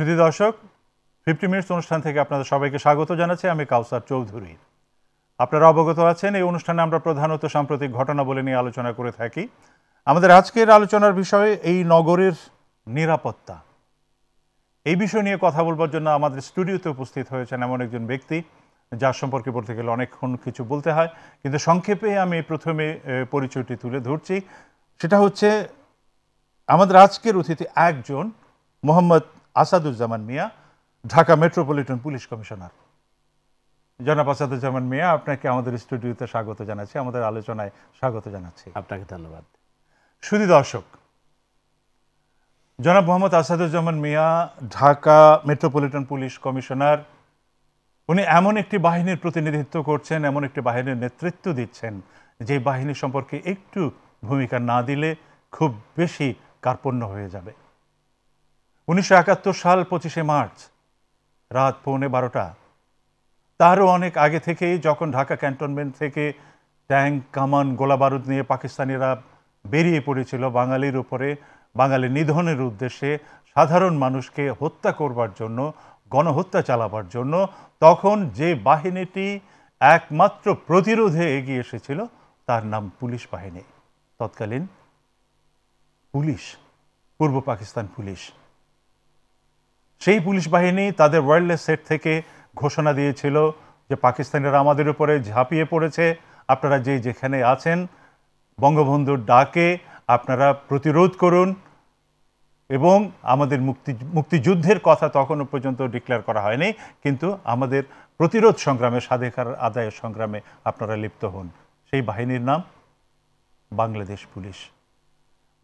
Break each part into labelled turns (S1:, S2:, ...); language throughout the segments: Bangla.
S1: সুধী দর্শক ফিফটি মিনিটস অনুষ্ঠান থেকে আপনাদের সবাইকে স্বাগত জানাচ্ছি আমি কাউসার চৌধুরী আপনারা অবগত আছেন এই অনুষ্ঠানে আমরা প্রধানত সাম্প্রতিক ঘটনা বলে নিয়ে আলোচনা করে থাকি আমাদের আজকের আলোচনার বিষয়ে এই নগরের নিরাপত্তা এই বিষয় নিয়ে কথা বলবার জন্য আমাদের স্টুডিওতে উপস্থিত হয়েছেন এমন একজন ব্যক্তি যার সম্পর্কে বলতে গেলে অনেকক্ষণ কিছু বলতে হয় কিন্তু সংক্ষেপে আমি প্রথমে পরিচয়টি তুলে ধরছি সেটা হচ্ছে আমাদের আজকের অতিথি একজন Mohammad Asaduzzaman Mia Dhaka metropolitan police commissioner জনাব আসাদুজ্জামান মিয়া আপনাকে আমাদের স্টুডিওতে স্বাগত জানাচ্ছি আমাদের আলোচনায় স্বাগত জানাচ্ছি আপনাকে ধন্যবাদ শুধু দর্শক জনাব Mohammad Asaduzzaman Mia Dhaka metropolitan police commissioner উনি এমন একটি বাহিনীর প্রতিনিধিত্ব করছেন এমন একটি বাহিনীর নেতৃত্ব দিচ্ছেন যে বাহিনী সম্পর্কে একটু ভূমিকা না দিলে খুব বেশি কার্পণ্য হয়ে যাবে উনিশশো সাল পঁচিশে মার্চ রাত পৌনে বারোটা তারও অনেক আগে থেকেই যখন ঢাকা ক্যান্টনমেন্ট থেকে ট্যাঙ্ক কামান গোলাবারুদ নিয়ে পাকিস্তানিরা বেরিয়ে পড়েছিল বাঙালির উপরে বাঙালি নিধনের উদ্দেশ্যে সাধারণ মানুষকে হত্যা করবার জন্য গণহত্যা চালাবার জন্য তখন যে বাহিনীটি একমাত্র প্রতিরোধে এগিয়ে এসেছিল তার নাম পুলিশ বাহিনী তৎকালীন পুলিশ পূর্ব পাকিস্তান পুলিশ সেই পুলিশ বাহিনী তাদের ওয়ার্ল্ডলেস সেট থেকে ঘোষণা দিয়েছিল যে পাকিস্তানিরা আমাদের উপরে ঝাঁপিয়ে পড়েছে আপনারা যে যেখানে আছেন বঙ্গবন্ধুর ডাকে আপনারা প্রতিরোধ করুন এবং আমাদের মুক্তি মুক্তিযুদ্ধের কথা তখনও পর্যন্ত ডিক্লেয়ার করা হয়নি কিন্তু আমাদের প্রতিরোধ সংগ্রামে স্বাধীকার আদায়ের সংগ্রামে আপনারা লিপ্ত হন সেই বাহিনীর নাম বাংলাদেশ পুলিশ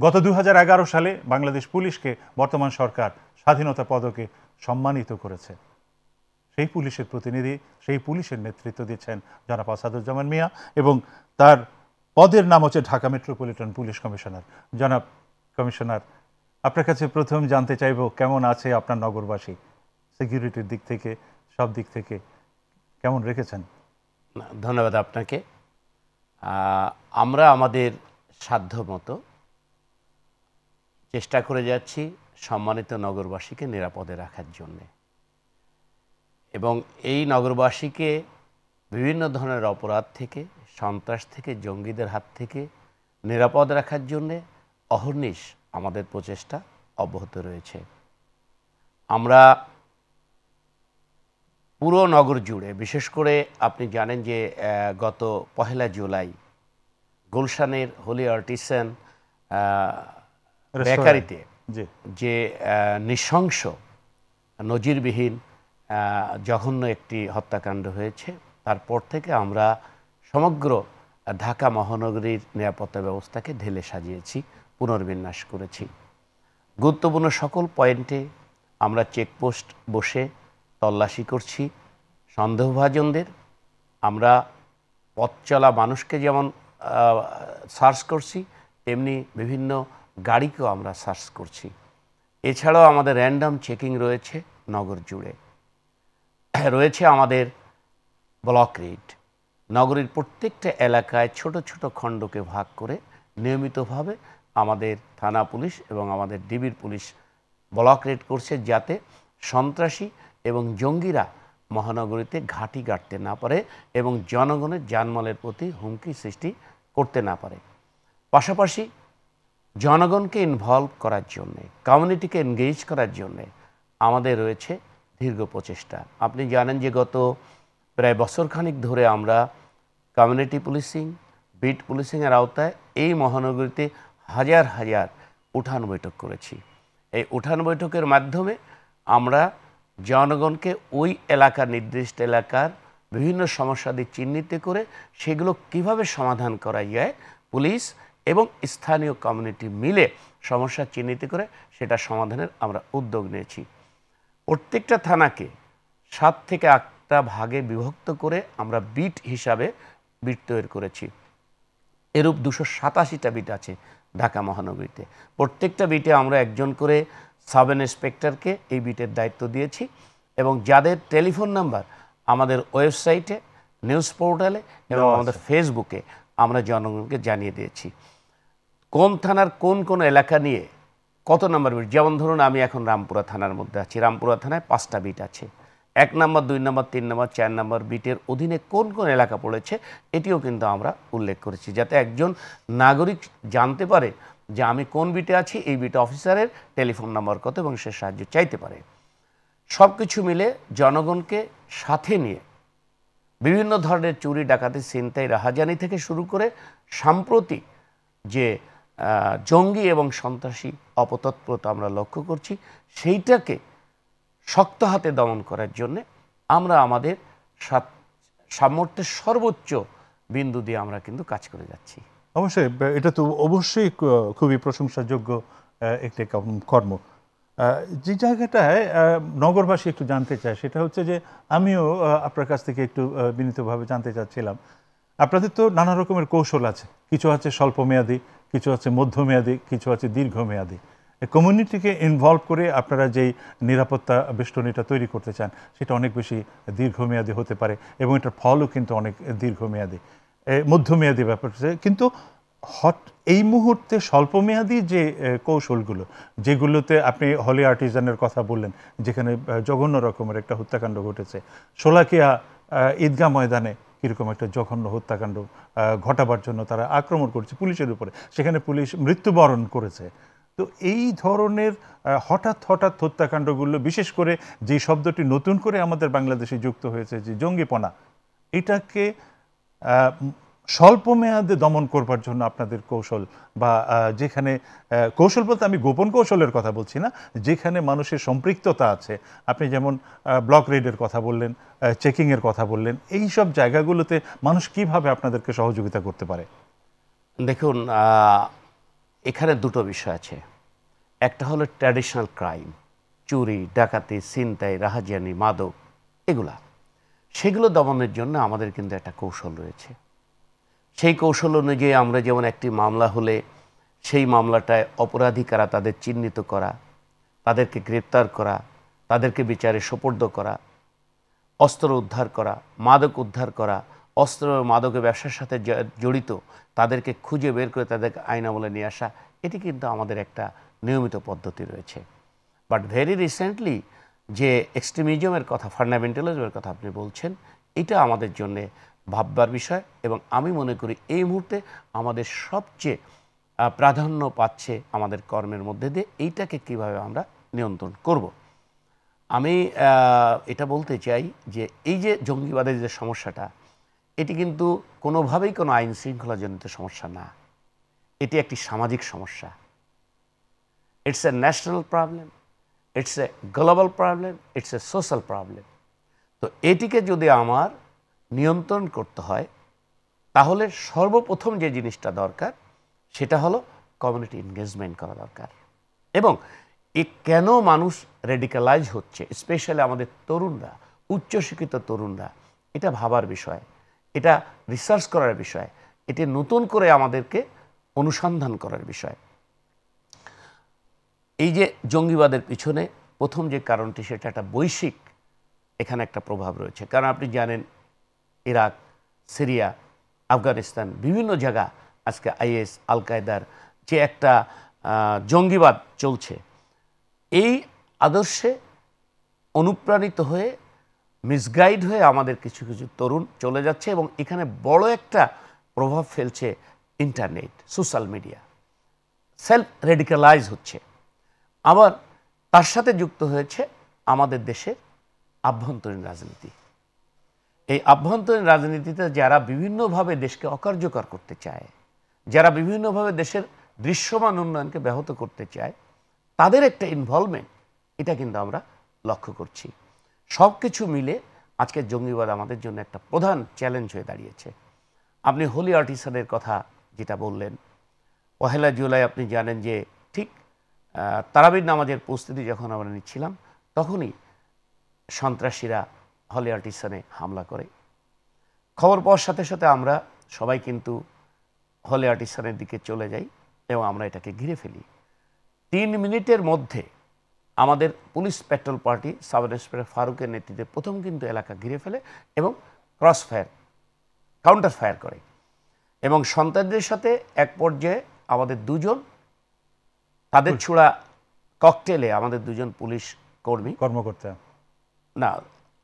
S1: গত দু সালে বাংলাদেশ পুলিশকে বর্তমান সরকার স্বাধীনতা পদকে সম্মানিত করেছে সেই পুলিশের প্রতিনিধি সেই পুলিশের নেতৃত্ব দিচ্ছেন জনাব আসাদুজ্জামান মিয়া এবং তার পদের নাম হচ্ছে ঢাকা মেট্রোপলিটন পুলিশ কমিশনার জনাব কমিশনার আপনার কাছে প্রথম জানতে চাইব কেমন আছে আপনার নগরবাসী সিকিউরিটির দিক থেকে সব দিক থেকে কেমন রেখেছেন
S2: ধন্যবাদ আপনাকে আমরা আমাদের সাধ্য মতো চেষ্টা করে যাচ্ছি সম্মানিত নগরবাসীকে নিরাপদে রাখার জন্যে এবং এই নগরবাসীকে বিভিন্ন ধরনের অপরাধ থেকে সন্ত্রাস থেকে জঙ্গিদের হাত থেকে নিরাপদ রাখার জন্যে অহর্নিশ আমাদের প্রচেষ্টা অব্যাহত রয়েছে আমরা পুরো নগর জুড়ে বিশেষ করে আপনি জানেন যে গত পহেলা জুলাই গুলশানের হোলি আর্টিসান বেকারিতে যে নৃশংস নজিরবিহীন জঘন্য একটি হত্যাকাণ্ড হয়েছে তারপর থেকে আমরা সমগ্র ঢাকা মহানগরীর নিরাপত্তা ব্যবস্থাকে ঢেলে সাজিয়েছি পুনর্বিন্যাস করেছি গুরুত্বপূর্ণ সকল পয়েন্টে আমরা চেকপোস্ট বসে তল্লাশি করছি সন্দেহভাজনদের আমরা পথ চলা মানুষকে যেমন সার্চ করছি তেমনি বিভিন্ন গাড়িকেও আমরা সার্চ করছি এছাড়াও আমাদের র্যান্ডাম চেকিং রয়েছে নগর জুড়ে রয়েছে আমাদের ব্লক রেড নগরীর প্রত্যেকটা এলাকায় ছোট ছোট খণ্ডকে ভাগ করে নিয়মিতভাবে আমাদের থানা পুলিশ এবং আমাদের ডিবির পুলিশ ব্লক রেড করছে যাতে সন্ত্রাসী এবং জঙ্গিরা মহানগরীতে ঘাঁটি গাঁটতে না পারে এবং জনগণের জানমালের প্রতি হুমকি সৃষ্টি করতে না পারে পাশাপাশি জনগণকে ইনভলভ করার জন্যে কমিউনিটিকে এনগেজ করার জন্যে আমাদের রয়েছে দীর্ঘ প্রচেষ্টা আপনি জানেন যে গত প্রায় বছরখানিক ধরে আমরা কমিউনিটি পুলিশিং বিট পুলিশিংয়ের আওতায় এই মহানগরীতে হাজার হাজার উঠান বৈঠক করেছি এই উঠান বৈঠকের মাধ্যমে আমরা জনগণকে ওই এলাকার নির্দিষ্ট এলাকার বিভিন্ন সমস্যাদি চিহ্নিত করে সেগুলো কিভাবে সমাধান করা যায় পুলিশ এবং স্থানীয় কমিউনিটি মিলে সমস্যা চিহ্নিত করে সেটা সমাধানের আমরা উদ্যোগ নিয়েছি প্রত্যেকটা থানাকে সাত থেকে আটটা ভাগে বিভক্ত করে আমরা বিট হিসাবে বিট তৈরি করেছি এরূপ দুশো সাতাশিটা বিট আছে ঢাকা মহানগরীতে প্রত্যেকটা বিটে আমরা একজন করে সাব ইন্সপেক্টরকে এই বিটের দায়িত্ব দিয়েছি এবং যাদের টেলিফোন নাম্বার আমাদের ওয়েবসাইটে নিউজ পোর্টালে এবং আমাদের ফেসবুকে আমরা জনগণকে জানিয়ে দিয়েছি কোন থানার কোন কোন এলাকা নিয়ে কত নম্বর বিট যেমন ধরুন আমি এখন রামপুরা থানার মধ্যে আছি রামপুরা থানায় পাঁচটা বিট আছে এক নম্বর দুই নম্বর তিন নম্বর চার নম্বর বিটের অধীনে কোন কোন এলাকা পড়েছে এটিও কিন্তু আমরা উল্লেখ করেছি যাতে একজন নাগরিক জানতে পারে যে আমি কোন বিটে আছি এই বিট অফিসারের টেলিফোন নম্বর কত এবং সে সাহায্য চাইতে পারে সব কিছু মিলে জনগণকে সাথে নিয়ে বিভিন্ন ধরনের চুরি ডাকাতি ছিনতাই রাহাজানি থেকে শুরু করে সাম্প্রতিক যে জঙ্গি এবং সন্ত্রাসী অপতৎপরতা আমরা লক্ষ্য করছি সেইটাকে শক্ত হাতে দমন করার জন্যে আমরা আমাদের সামর্থ্যের সর্বোচ্চ বিন্দু দিয়ে আমরা কিন্তু কাজ করে যাচ্ছি
S1: অবশ্যই এটা তো অবশ্যই খুবই প্রশংসাযোগ্য একটি কর্ম যে জায়গাটায় নগরবাসী একটু জানতে চায় সেটা হচ্ছে যে আমিও আপনার কাছ থেকে একটু বিনীতভাবে জানতে চাচ্ছিলাম আপনাদের তো নানা রকমের কৌশল আছে কিছু আছে স্বল্পমেয়াদী কিছু আছে মধ্যমেয়াদী কিছু আছে দীর্ঘমেয়াদী কমিউনিটিকে ইনভলভ করে আপনারা যেই নিরাপত্তা বেষ্টনীটা তৈরি করতে চান সেটা অনেক বেশি দীর্ঘমেয়াদী হতে পারে এবং এটার ফলও কিন্তু অনেক দীর্ঘমেয়াদী মধ্যমেয়াদী ব্যাপার কিন্তু হট এই মুহূর্তে স্বল্পমেয়াদী যে কৌশলগুলো যেগুলোতে আপনি হলি আর্টিজানের কথা বললেন যেখানে জঘন্য রকমের একটা হত্যাকাণ্ড ঘটেছে শোলাকিয়া ঈদগাহ ময়দানে এরকম একটা জঘন্য হত্যাকাণ্ড ঘটাবার জন্য তারা আক্রমণ করছে পুলিশের উপরে সেখানে পুলিশ মৃত্যুবরণ করেছে তো এই ধরনের হঠাৎ হঠাৎ হত্যাকাণ্ডগুলো বিশেষ করে যে শব্দটি নতুন করে আমাদের বাংলাদেশে যুক্ত হয়েছে যে জঙ্গিপনা এটাকে স্বল্প মেয়াদে দমন করবার জন্য আপনাদের কৌশল বা যেখানে কৌশল বলতে আমি গোপন কৌশলের কথা বলছি না যেখানে মানুষের সম্পৃক্ততা আছে আপনি যেমন ব্লক রেডের কথা বললেন চেকিংয়ের কথা বললেন এই সব জায়গাগুলোতে মানুষ কিভাবে আপনাদেরকে সহযোগিতা করতে পারে দেখুন এখানে দুটো বিষয় আছে
S2: একটা হলো ট্র্যাডিশনাল ক্রাইম চুরি ডাকাতি সিনতাই রাহাজিয়ানি মাদক এগুলা সেগুলো দমনের জন্য আমাদের কিন্তু একটা কৌশল রয়েছে সেই কৌশল অনুযায়ী আমরা যেমন একটি মামলা হলে সেই মামলাটায় অপরাধী কারা তাদের চিহ্নিত করা তাদেরকে গ্রেপ্তার করা তাদেরকে বিচারে সোপর্দ করা অস্ত্র উদ্ধার করা মাদক উদ্ধার করা অস্ত্র মাদকের ব্যবসার সাথে জড়িত তাদেরকে খুঁজে বের করে তাদেরকে আইন আমলে নিয়ে আসা এটি কিন্তু আমাদের একটা নিয়মিত পদ্ধতি রয়েছে বাট ভেরি রিসেন্টলি যে এক্সট্রিমিজমের কথা ফান্ডামেন্টালিজমের কথা আপনি বলছেন এটা আমাদের জন্যে ভাববার বিষয় এবং আমি মনে করি এই মুহূর্তে আমাদের সবচেয়ে প্রাধান্য পাচ্ছে আমাদের কর্মের মধ্যে দিয়ে এইটাকে কিভাবে আমরা নিয়ন্ত্রণ করব। আমি এটা বলতে চাই যে এই যে জঙ্গিবাদের যে সমস্যাটা এটি কিন্তু কোনোভাবেই কোনো আইন শৃঙ্খলাজনিত সমস্যা না এটি একটি সামাজিক সমস্যা it's a national problem it's a global problem it's a social problem তো এটিকে যদি আমার নিয়ন্ত্রণ করতে হয় তাহলে সর্বপ্রথম যে জিনিসটা দরকার সেটা হলো কমিউনিটি এনগেজমেন্ট করা দরকার এবং এ কেন মানুষ রেডিকালাইজ হচ্ছে স্পেশালি আমাদের তরুণরা উচ্চশিক্ষিত তরুণরা এটা ভাবার বিষয় এটা রিসার্চ করার বিষয় এটি নতুন করে আমাদেরকে অনুসন্ধান করার বিষয় এই যে জঙ্গিবাদের পিছনে প্রথম যে কারণটি সেটা একটা বৈশ্বিক এখানে একটা প্রভাব রয়েছে কারণ আপনি জানেন ইরাক সিরিয়া আফগানিস্তান বিভিন্ন জায়গা আজকে আইএস আল কায়দার যে একটা জঙ্গিবাদ চলছে এই আদর্শে অনুপ্রাণিত হয়ে মিসগাইড হয়ে আমাদের কিছু কিছু তরুণ চলে যাচ্ছে এবং এখানে বড় একটা প্রভাব ফেলছে internet social media self radicalise হচ্ছে আবার তার সাথে যুক্ত হয়েছে আমাদের দেশের আভ্যন্তরীণ রাজনীতি এই আভ্যন্তরীণ রাজনীতিতে যারা বিভিন্নভাবে দেশকে অকার্যকর করতে চায় যারা বিভিন্নভাবে দেশের দৃশ্যমান উন্নয়নকে ব্যাহত করতে চায় তাদের একটা ইনভলভমেন্ট এটা কিন্তু আমরা লক্ষ্য করছি সব কিছু মিলে আজকে জঙ্গিবাদ আমাদের জন্য একটা প্রধান চ্যালেঞ্জ হয়ে দাঁড়িয়েছে আপনি হোলি আর্টিসানের কথা যেটা বললেন পহেলা জুলাই আপনি জানেন যে ঠিক তারাবির নামাজের প্রস্তুতি যখন আমরা নিচ্ছিলাম তখনই সন্ত্রাসীরা হলি আর্টিসানে হামলা করে খবর পাওয়ার সাথে সাথে আমরা সবাই কিন্তু হলে আর্টিসানের দিকে চলে যাই এবং আমরা এটাকে ঘিরে ফেলি তিন মিনিটের মধ্যে আমাদের police patrol party sub inspector ফারুকের নেতৃত্বে প্রথম কিন্তু এলাকা ঘিরে ফেলে এবং ক্রস ফায়ার কাউন্টার ফায়ার করে এবং সন্তানদের সাথে এক পর্যায়ে আমাদের দুজন তাদের ছোড়া ককটেলে আমাদের দুজন পুলিশ কর্মী কর্মকর্তা না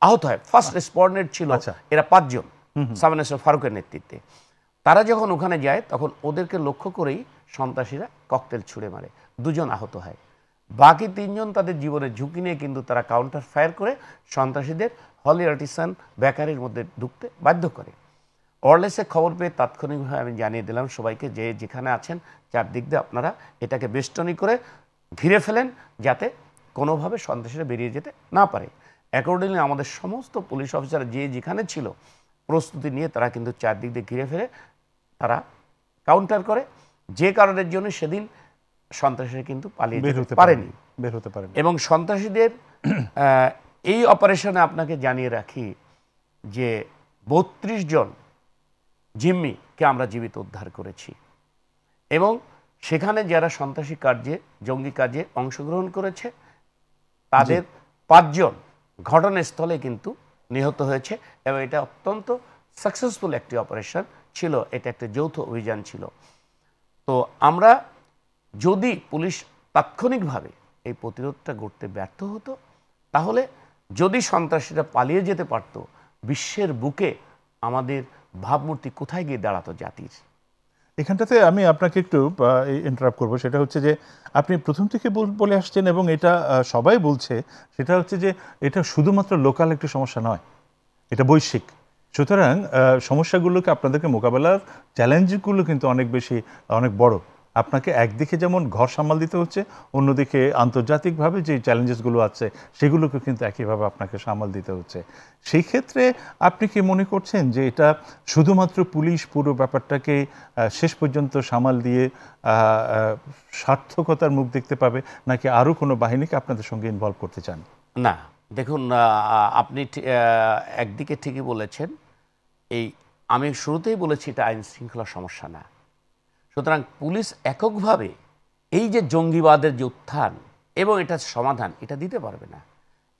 S2: আহত হয় ফার্স্ট রেসপন্ডেন্ট ছিল আচ্ছা। এরা পাঁচজন সাবানেশ্বর ফারুকের নেতৃত্বে তারা যখন ওখানে যায় তখন ওদেরকে লক্ষ্য করেই সন্ত্রাসীরা ককটেল ছুড়ে মারে দুজন আহত হয় বাকি তিনজন তাদের জীবনের ঝুঁকি নিয়ে কিন্তু তারা কাউন্টার ফায়ার করে সন্ত্রাসীদের হলি আর্টিসান বেকারির মধ্যে ঢুকতে বাধ্য করে ওয়ারলেসে খবর পেয়ে তাৎক্ষণিকভাবে আমি জানিয়ে দিলাম সবাইকে যে যেখানে আছেন চারদিক দিয়ে আপনারা এটাকে বেষ্টনী করে ঘিরে ফেলেন যাতে কোনোভাবে সন্ত্রাসীরা বেরিয়ে যেতে না পারে অ্যাকর্ডিংলি আমাদের সমস্ত পুলিশ অফিসার যে যেখানে ছিল প্রস্তুতি নিয়ে তারা কিন্তু চারদিক দিয়ে ঘিরে ফেলে তারা কাউন্টার করে যে কারণের জন্য সেদিন সন্ত্রাসীরা কিন্তু পালিয়ে যেতে পারেনি বের হতে পারেনি এবং সন্ত্রাসীদের এই অপারেশনে আপনাকে জানিয়ে রাখি যে বত্রিশ জন জিম্মিকে আমরা জীবিত উদ্ধার করেছি এবং সেখানে যারা সন্ত্রাসী কার্যে জঙ্গি কাজে অংশগ্রহণ করেছে তাদের পাঁচজন ঘটনাস্থলে কিন্তু নিহত হয়েছে এবং এটা অত্যন্ত সাকসেসফুল একটি অপারেশন ছিল এটা একটা যৌথ অভিযান ছিল তো আমরা যদি পুলিশ তাৎক্ষণিকভাবে এই প্রতিরোধটা গড়তে ব্যর্থ হতো তাহলে যদি সন্ত্রাসীরা পালিয়ে যেতে পারত বিশ্বের বুকে আমাদের ভাবমূর্তি কোথায় গিয়ে দাঁড়াতো জাতির
S1: এখানটাতে আমি আপনাকে একটু ইন্টারাপ্ট করব সেটা হচ্ছে যে আপনি প্রথম থেকে বলে আসছেন এবং এটা সবাই বলছে সেটা হচ্ছে যে এটা শুধুমাত্র লোকাল একটি সমস্যা নয় এটা বৈশ্বিক সুতরাং সমস্যাগুলোকে আপনাদেরকে মোকাবেলার চ্যালেঞ্জগুলো কিন্তু অনেক বেশি অনেক বড় আপনাকে একদিকে যেমন ঘর সামাল দিতে হচ্ছে অন্যদিকে আন্তর্জাতিকভাবে যে চ্যালেঞ্জেসগুলো আছে সেগুলোকে কিন্তু একইভাবে আপনাকে সামাল দিতে হচ্ছে সেই ক্ষেত্রে আপনি কি মনে করছেন যে এটা শুধুমাত্র পুলিশ পুরো ব্যাপারটাকে শেষ পর্যন্ত সামাল দিয়ে সার্থকতার মুখ দেখতে পাবে নাকি আরও কোনো বাহিনীকে আপনাদের সঙ্গে ইনভলভ করতে চান না
S2: দেখুন আপনি একদিকে ঠিকই বলেছেন এই আমি শুরুতেই বলেছি এটা আইন শৃঙ্খলার সমস্যা না সুতরাং পুলিশ এককভাবে এই যে জঙ্গিবাদের যে উত্থান এবং এটা সমাধান এটা দিতে পারবে না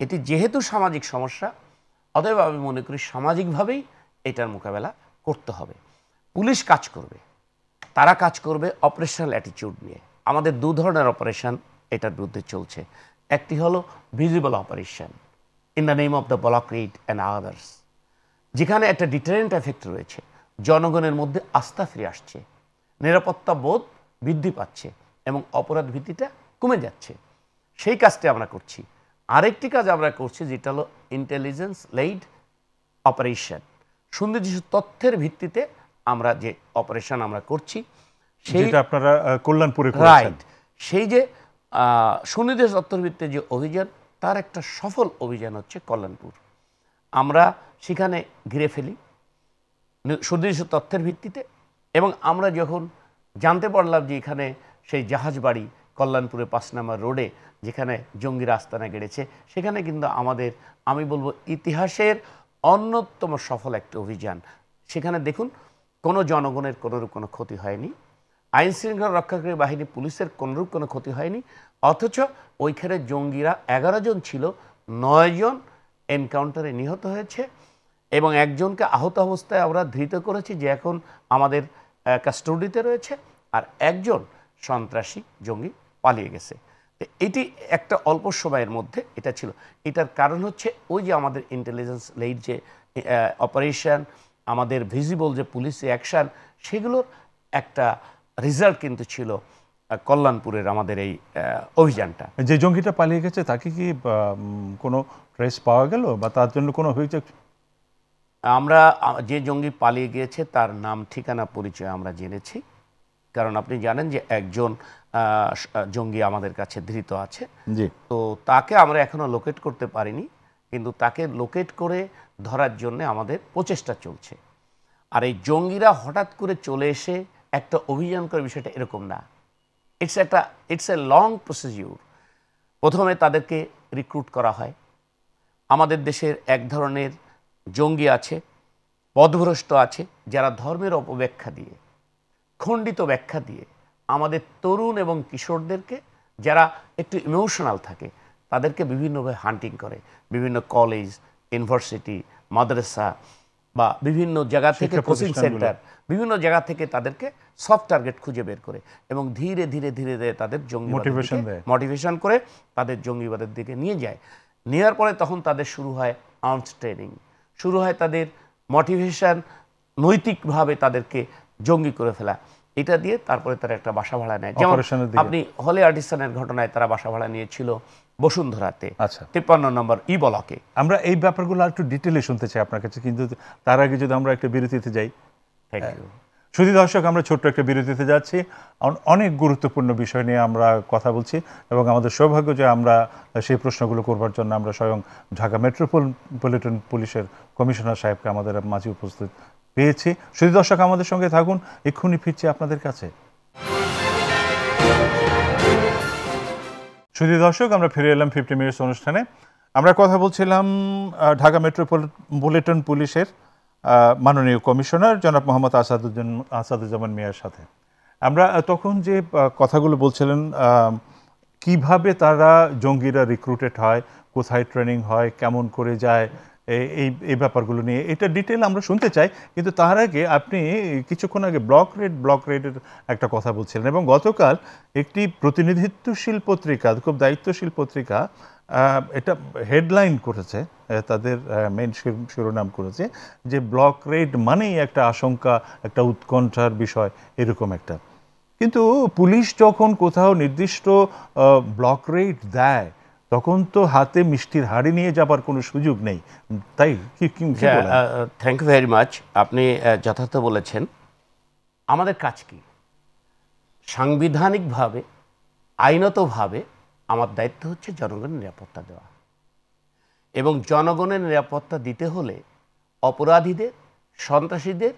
S2: এটি যেহেতু সামাজিক সমস্যা অতএব আমি মনে করি সামাজিকভাবেই এটার মোকাবেলা করতে হবে পুলিশ কাজ করবে তারা কাজ করবে অপারেশনাল অ্যাটিটিউড নিয়ে আমাদের দু ধরনের অপারেশান এটার বিরুদ্ধে চলছে একটি হলো visible operation in the name of the blockade and others যেখানে একটা ডিটারেন্ট এফেক্ট রয়েছে জনগণের মধ্যে আস্থা ফিরে আসছে নিরাপত্তা বোধ বৃদ্ধি পাচ্ছে এবং অপরাধ ভীতিটা কমে যাচ্ছে সেই কাজটি আমরা করছি আরেকটি কাজ আমরা করছি যেটা হলো ইন্টেলিজেন্স লেইড অপারেশন সুন্দর কিছু তথ্যের ভিত্তিতে আমরা যে অপারেশন আমরা করছি সেই
S1: আপনারা কল্যাণপুরে রাইট
S2: সেই যে তথ্যের ভিত্তিতে যে অভিযান তার একটা সফল অভিযান হচ্ছে কল্যাণপুর আমরা সেখানে ঘিরে ফেলি সুনির্দিষ্ট তথ্যের ভিত্তিতে এবং আমরা যখন জানতে পারলাম যে এখানে সেই জাহাজ বাড়ি কল্যাণপুরে পাঁচনামা রোডে যেখানে জঙ্গির আস্তানা গেড়েছে সেখানে কিন্তু আমাদের আমি বলবো ইতিহাসের অন্যতম সফল একটি অভিযান সেখানে দেখুন কোনো জনগণের কোনোরূপ কোনো ক্ষতি হয়নি আইন শৃঙ্খলা রক্ষাকারী বাহিনী পুলিশের কোনোরূপ কোনো ক্ষতি হয়নি অথচ ওইখানে জঙ্গিরা এগারো জন ছিল নয়জন এনকাউন্টারে নিহত হয়েছে এবং একজনকে আহত অবস্থায় আমরা ধৃত করেছি যে এখন আমাদের কাস্টোডিতে রয়েছে আর একজন সন্ত্রাসী জঙ্গি পালিয়ে গেছে এটি একটা অল্প সময়ের মধ্যে এটা ছিল এটার কারণ হচ্ছে ওই যে আমাদের ইন্টেলিজেন্স লেইট যে অপারেশন আমাদের ভিজিবল যে পুলিশি অ্যাকশান সেগুলোর একটা রেজাল্ট কিন্তু ছিল কল্যাণপুরের আমাদের এই অভিযানটা
S1: যে জঙ্গিটা পালিয়ে গেছে তাকে কি কোনো ট্রেস পাওয়া গেল বা তার জন্য কোনো অভিযোগ
S2: আমরা যে জঙ্গি পালিয়ে গিয়েছে তার নাম ঠিকানা পরিচয় আমরা জেনেছি কারণ আপনি জানেন যে একজন জঙ্গি আমাদের কাছে ধৃত আছে তো তাকে আমরা এখনো লোকেট করতে পারিনি কিন্তু তাকে লোকেট করে ধরার জন্য আমাদের প্রচেষ্টা চলছে আর এই জঙ্গিরা হঠাৎ করে চলে এসে একটা অভিযান করে বিষয়টা এরকম না ইটস একটা ইটস এ লং প্রসিজিওর প্রথমে তাদেরকে রিক্রুট করা হয় আমাদের দেশের এক ধরনের জঙ্গি আছে পদভ্রষ্ট আছে যারা ধর্মের অপব্যাখ্যা দিয়ে খণ্ডিত ব্যাখ্যা দিয়ে আমাদের তরুণ এবং কিশোরদেরকে যারা একটু ইমোশনাল থাকে তাদেরকে বিভিন্নভাবে হান্টিং করে বিভিন্ন কলেজ ইউনিভার্সিটি মাদ্রাসা বা বিভিন্ন জায়গা থেকে কোচিং সেন্টার বিভিন্ন জায়গা থেকে তাদেরকে সফট টার্গেট খুঁজে বের করে এবং ধীরে ধীরে ধীরে ধীরে তাদের জঙ্গি মোটিভেশন মোটিভেশন করে তাদের জঙ্গিবাদের দিকে নিয়ে যায় নেওয়ার পরে তখন তাদের শুরু হয় আর্মস ট্রেনিং শুরু হয় তাদের মোটিভেশান নৈতিকভাবে তাদেরকে জঙ্গি করে ফেলা এটা দিয়ে তারপরে তারা একটা বাসা ভাড়া নেয় যেমন আপনি হলে আর্টিস্টানের ঘটনায় তারা বাসা ভাড়া নিয়েছিল বসুন্ধরাতে আচ্ছা তিপ্পান্ন নম্বর ই বলকে
S1: আমরা এই ব্যাপারগুলো একটু ডিটেলে শুনতে চাই আপনার কাছে কিন্তু তার আগে যদি আমরা একটা বিরতিতে যাই থ্যাংক ইউ শুধু দর্শক আমরা ছোট্ট একটা বিরতিতে যাচ্ছি অনেক গুরুত্বপূর্ণ বিষয় নিয়ে আমরা কথা বলছি এবং আমাদের সৌভাগ্য যে আমরা সেই প্রশ্নগুলো করবার জন্য আমরা স্বয়ং ঢাকা মেট্রোপলিটন পুলিশের কমিশনার সাহেবকে আমাদের মাঝে উপস্থিত পেয়েছি শুধু দর্শক আমাদের সঙ্গে থাকুন এক্ষুনি ফিরছি আপনাদের কাছে শুধু দর্শক আমরা ফিরে এলাম ফিফটি মিনিটস অনুষ্ঠানে আমরা কথা বলছিলাম ঢাকা মেট্রোপলিটন পুলিশের মাননীয় কমিশনার জনাব মোহাম্মদ আসাদুজ্জন আসাদুজ্জামান মিয়ার সাথে আমরা তখন যে কথাগুলো বলছিলেন কিভাবে তারা জঙ্গিরা রিক্রুটেড হয় কোথায় ট্রেনিং হয় কেমন করে যায় এই এই ব্যাপারগুলো নিয়ে এটা ডিটেল আমরা শুনতে চাই কিন্তু তার আগে আপনি কিছুক্ষণ আগে ব্লক রেড ব্লক রেডের একটা কথা বলছিলেন এবং গতকাল একটি প্রতিনিধিত্বশীল পত্রিকা খুব দায়িত্বশীল পত্রিকা এটা হেডলাইন করেছে তাদের মেন শিরোনাম করেছে যে ব্লক রেড মানেই একটা আশঙ্কা একটা উৎকণ্ঠার বিষয় এরকম একটা কিন্তু পুলিশ যখন কোথাও নির্দিষ্ট ব্লক রেড দেয় তখন তো হাতে মিষ্টির হাড়ি নিয়ে যাবার কোনো সুযোগ নেই তাই কি
S2: থ্যাংক ইউ ভেরি মাচ আপনি যথার্থ বলেছেন আমাদের কাজ কি সাংবিধানিকভাবে আইনতভাবে আমার দায়িত্ব হচ্ছে জনগণের নিরাপত্তা দেওয়া এবং জনগণের নিরাপত্তা দিতে হলে অপরাধীদের সন্ত্রাসীদের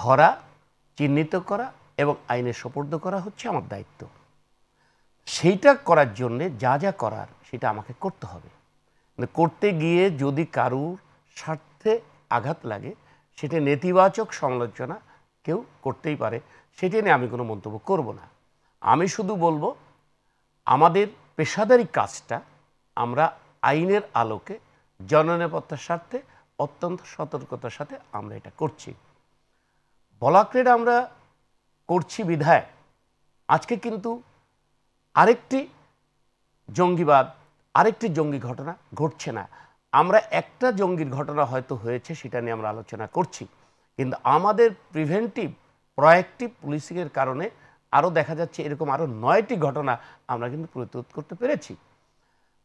S2: ধরা চিহ্নিত করা এবং আইনে সোপর্দ করা হচ্ছে আমার দায়িত্ব সেইটা করার জন্যে যা যা করার সেটা আমাকে করতে হবে মানে করতে গিয়ে যদি কারুর স্বার্থে আঘাত লাগে সেটা নেতিবাচক সমালোচনা কেউ করতেই পারে সেটি নিয়ে আমি কোনো মন্তব্য করব না আমি শুধু বলবো আমাদের পেশাদারি কাজটা আমরা আইনের আলোকে জননিরাপত্তার স্বার্থে অত্যন্ত সতর্কতার সাথে আমরা এটা করছি বলাক্রেড আমরা করছি বিধায় আজকে কিন্তু আরেকটি জঙ্গিবাদ আরেকটি জঙ্গি ঘটনা ঘটছে না আমরা একটা জঙ্গির ঘটনা হয়তো হয়েছে সেটা নিয়ে আমরা আলোচনা করছি কিন্তু আমাদের প্রিভেন্টিভ প্রয়াক্টিভ পুলিশিংয়ের কারণে আরও দেখা যাচ্ছে এরকম আরও নয়টি ঘটনা আমরা কিন্তু প্রতিরোধ করতে পেরেছি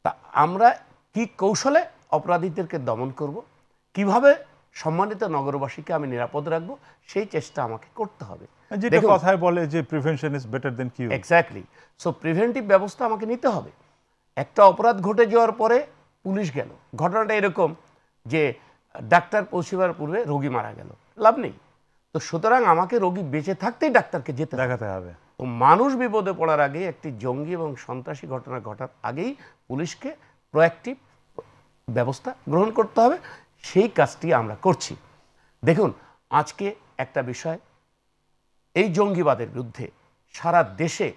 S2: তা আমরা কি কৌশলে অপরাধীদেরকে দমন করব কিভাবে সম্মানিত নগরবাসীকে আমি নিরাপদ রাখবো সেই চেষ্টা আমাকে করতে হবে যেটা কথায়
S1: বলে যে prevention is better than cure exactly so preventive ব্যবস্থা
S2: আমাকে নিতে হবে একটা অপরাধ ঘটে যাওয়ার পরে পুলিশ গেল ঘটনাটা এরকম যে ডাক্তার পৌঁছিবার পূর্বে রোগী মারা গেল লাভ নেই তো সুতরাং আমাকে রোগী বেঁচে থাকতেই ডাক্তারকে যেতে দেখাতে হবে তো মানুষ বিপদে পড়ার আগে একটি জঙ্গি এবং সন্ত্রাসী ঘটনা ঘটার আগেই পুলিশকে প্রোয়াক্টিভ ব্যবস্থা গ্রহণ করতে হবে সেই কাজটি আমরা করছি দেখুন আজকে একটা বিষয় এই জঙ্গিবাদের বিরুদ্ধে সারা দেশে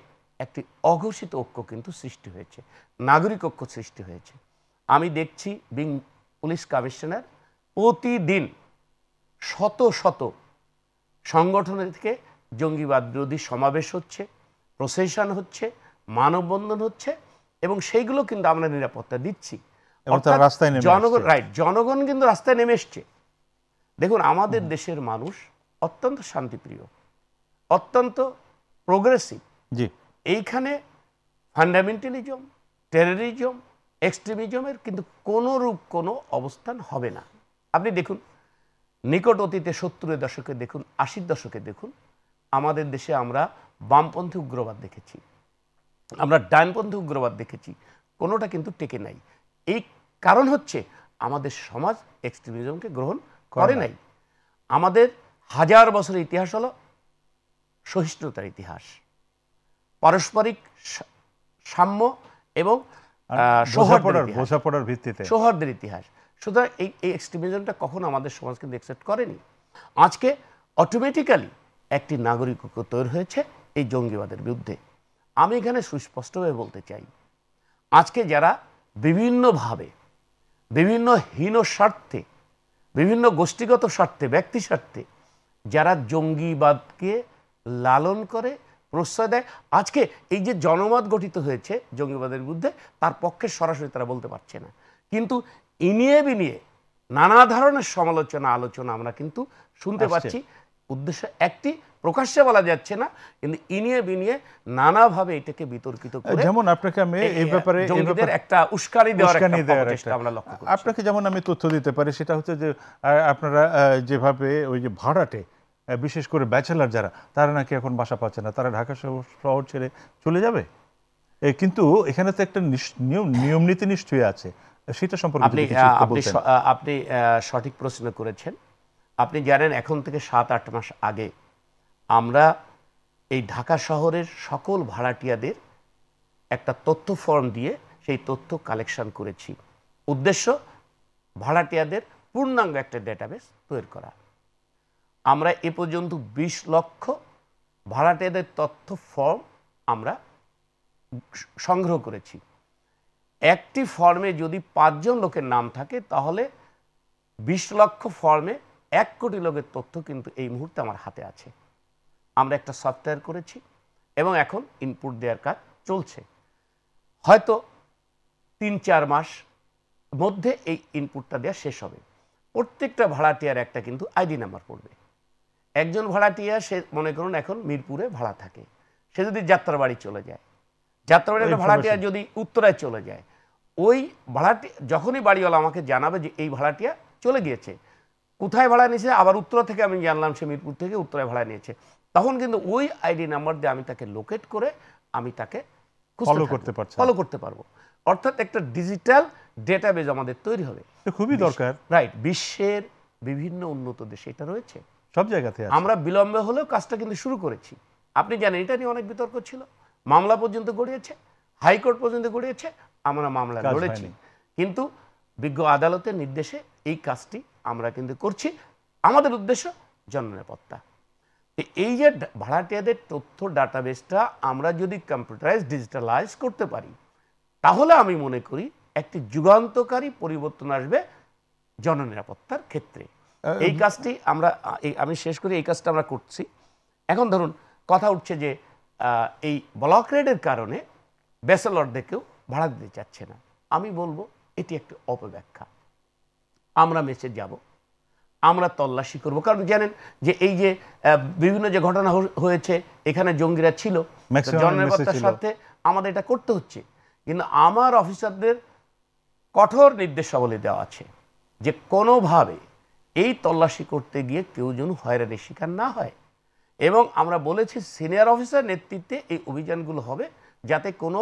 S2: একটি অঘোষিত ঐক্য কিন্তু সৃষ্টি হয়েছে নাগরিক ঐক্য সৃষ্টি হয়েছে আমি দেখছি বিং পুলিশ কমিশনার প্রতিদিন শত শত সংগঠনের থেকে জঙ্গিবাদ বিরোধী সমাবেশ হচ্ছে প্রসেশন হচ্ছে মানববন্ধন হচ্ছে এবং সেইগুলো কিন্তু আমরা নিরাপত্তা দিচ্ছি জনগণ রাইট জনগণ কিন্তু রাস্তায় নেমে এসছে দেখুন আমাদের দেশের মানুষ অত্যন্ত শান্তিপ্রিয় অত্যন্ত প্রোগ্রেসিভ জি এইখানে ফান্ডামেন্টালিজম টেরোরিজম এক্সট্রিমিজমের কিন্তু কোনো রূপ কোনো অবস্থান হবে না আপনি দেখুন নিকট অতীতে সত্তরের দশকে দেখুন আশির দশকে দেখুন আমাদের দেশে আমরা বামপন্থী উগ্রবাদ দেখেছি আমরা ডানপন্থী উগ্রবাদ দেখেছি কোনোটা কিন্তু টেকে নাই এই কারণ হচ্ছে আমাদের সমাজ এক্সট্রিমিজমকে গ্রহণ করে নাই আমাদের হাজার বছরের ইতিহাস হলো সহিষ্ণুতার ইতিহাস পারস্পরিক সাম্য এবং বোঝাপড়ার ভিত্তিতে সৌহার্দের ইতিহাস সুতরাং এই এই এক্সট্রিমিজমটা কখনো আমাদের সমাজকে অ্যাকসেপ্ট করেনি আজকে অটোমেটিক্যালি একটি নাগরিক তৈরি হয়েছে এই জঙ্গিবাদের বিরুদ্ধে আমি এখানে সুস্পষ্টভাবে বলতে চাই আজকে যারা বিভিন্নভাবে বিভিন্ন হীন স্বার্থে বিভিন্ন গোষ্ঠীগত স্বার্থে ব্যক্তি স্বার্থে যারা জঙ্গিবাদকে লালন করে প্রশ্রয় দেয় আজকে এই যে জনমত গঠিত হয়েছে জঙ্গিবাদের বিরুদ্ধে তার পক্ষে সরাসরি তারা বলতে পারছে না কিন্তু ইনিয়ে বিনিয়ে নানা ধরনের সমালোচনা আলোচনা আমরা কিন্তু শুনতে পাচ্ছি উদ্দেশ্য একটি প্রকাশ্যে বলা যাচ্ছে না কিন্তু ইনিয়ে বিনিয়ে নানাভাবে এটাকে বিতর্কিত করে যেমন
S1: আপনাকে আমি এই ব্যাপারে একটা উস্কানি দেওয়ার একটা চেষ্টা আমরা লক্ষ্য করছি আপনাকে যেমন আমি তথ্য দিতে পারি সেটা হচ্ছে যে আপনারা যেভাবে ওই যে ভাড়াটে বিশেষ করে ব্যাচেলার যারা তারা নাকি এখন বাসা পাচ্ছে না তারা ঢাকা শহর ছেড়ে চলে যাবে কিন্তু এখানে তো একটা নিয়ম নিয়ম নীতি নিশ্চয়ই আছে সেটা সম্পর্কে আপনি
S2: আপনি সঠিক প্রশ্ন করেছেন আপনি জানেন এখন থেকে সাত আট মাস আগে আমরা এই ঢাকা শহরের সকল ভাড়াটিয়াদের একটা তথ্য ফর্ম দিয়ে সেই তথ্য কালেকশন করেছি উদ্দেশ্য ভাড়াটিয়াদের পূর্ণাঙ্গ একটা ডেটাবেস তৈরি করা আমরা এ পর্যন্ত ২০ লক্ষ ভাড়াটেদের তথ্য ফর্ম আমরা সংগ্রহ করেছি একটি ফর্মে যদি পাঁচজন লোকের নাম থাকে তাহলে ২০ লক্ষ ফর্মে এক কোটি লোকের তথ্য কিন্তু এই মুহূর্তে আমার হাতে আছে আমরা একটা সফটওয়্যার করেছি এবং এখন ইনপুট দেওয়ার কাজ চলছে হয়তো তিন চার মাস মধ্যে এই ইনপুটটা দেওয়া শেষ হবে প্রত্যেকটা ভাড়াটিয়ার একটা কিন্তু আইডি নাম্বার পড়বে একজন ভাড়াটিয়া সে মনে করুন এখন মিরপুরে ভাড়া থাকে সে যদি যাত্রাবাড়ি চলে যায় যাত্রাবাড়ির ভাড়াটিয়া যদি উত্তরায় চলে যায় ওই ভাড়াটি যখনই বাড়িওয়ালা আমাকে জানাবে যে এই ভাড়াটিয়া চলে গিয়েছে কোথায় ভাড়া নিয়েছে আবার উত্তরা থেকে আমি জানলাম সে মিরপুর থেকে উত্তরায় ভাড়া নিয়েছে তখন কিন্তু ওই আইডি নাম্বার দিয়ে আমি তাকে লোকেট করে আমি তাকে ফলো করতে পারছি ফলো করতে পারবো অর্থাৎ একটা ডিজিটাল ডেটাবেজ আমাদের তৈরি হবে খুবই দরকার রাইট বিশ্বের বিভিন্ন উন্নত দেশে এটা রয়েছে সব জায়গাতে আমরা বিলম্বে হলেও কাজটা কিন্তু শুরু করেছি আপনি জানেন এটা নিয়ে অনেক বিতর্ক ছিল মামলা পর্যন্ত গড়িয়েছে হাইকোর্ট পর্যন্ত গড়িয়েছে আমরা মামলা গড়েছি কিন্তু বিজ্ঞ আদালতের নির্দেশে এই কাজটি আমরা কিন্তু করছি আমাদের উদ্দেশ্য জননিরাপত্তা এই যে ভাড়াটিয়াদের তথ্য ডাটাবেসটা আমরা যদি কম্পিউটারাইজ ডিজিটালাইজ করতে পারি তাহলে আমি মনে করি একটি যুগান্তকারী পরিবর্তন আসবে জননিরাপত্তার ক্ষেত্রে এই কাজটি আমরা আমি শেষ করি এই কাজটা আমরা করছি এখন ধরুন কথা উঠছে যে এই ব্লক রেডের কারণে ব্যাচেলরদেরকেও ভাড়া দিতে চাচ্ছে না আমি বলবো এটি একটি অপব্যাখ্যা আমরা মেসে যাব আমরা তল্লাশি করব কারণ জানেন যে এই যে বিভিন্ন যে ঘটনা হয়েছে এখানে জঙ্গিরা ছিল জননিরাপত্তার সাথে আমাদের এটা করতে হচ্ছে কিন্তু আমার অফিসারদের কঠোর নির্দেশাবলী দেওয়া আছে যে কোনোভাবে এই তল্লাশি করতে গিয়ে কেউ যেন হয়রানির শিকার না হয় এবং আমরা বলেছি সিনিয়র অফিসার নেতৃত্বে এই অভিযানগুলো হবে যাতে কোনো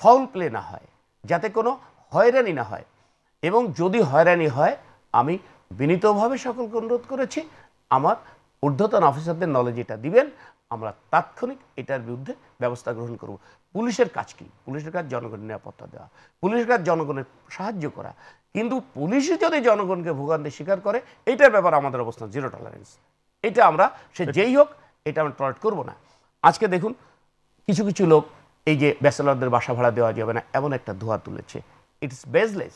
S2: ফাউল প্লে না হয় যাতে কোনো হয়রানি না হয় এবং যদি হয়রানি হয় আমি বিনীতভাবে সকলকে অনুরোধ করেছি আমার ঊর্ধ্বতন অফিসারদের নলেজ এটা দিবেন আমরা তাৎক্ষণিক এটার বিরুদ্ধে ব্যবস্থা গ্রহণ করব পুলিশের কাজ কি পুলিশের কাজ জনগণের নিরাপত্তা দেওয়া পুলিশের কাজ জনগণের সাহায্য করা কিন্তু পুলিশই যদি জনগণকে ভোগান্তি স্বীকার করে এটার ব্যাপারে আমাদের অবস্থান জিরো টলারেন্স এটা আমরা সে যেই হোক এটা আমরা টলারেট করব না আজকে দেখুন কিছু কিছু লোক এই যে ব্যাচেলরদের বাসা ভাড়া দেওয়া যাবে না এমন একটা ধোয়া তুলেছে ইট ইস বেজলেস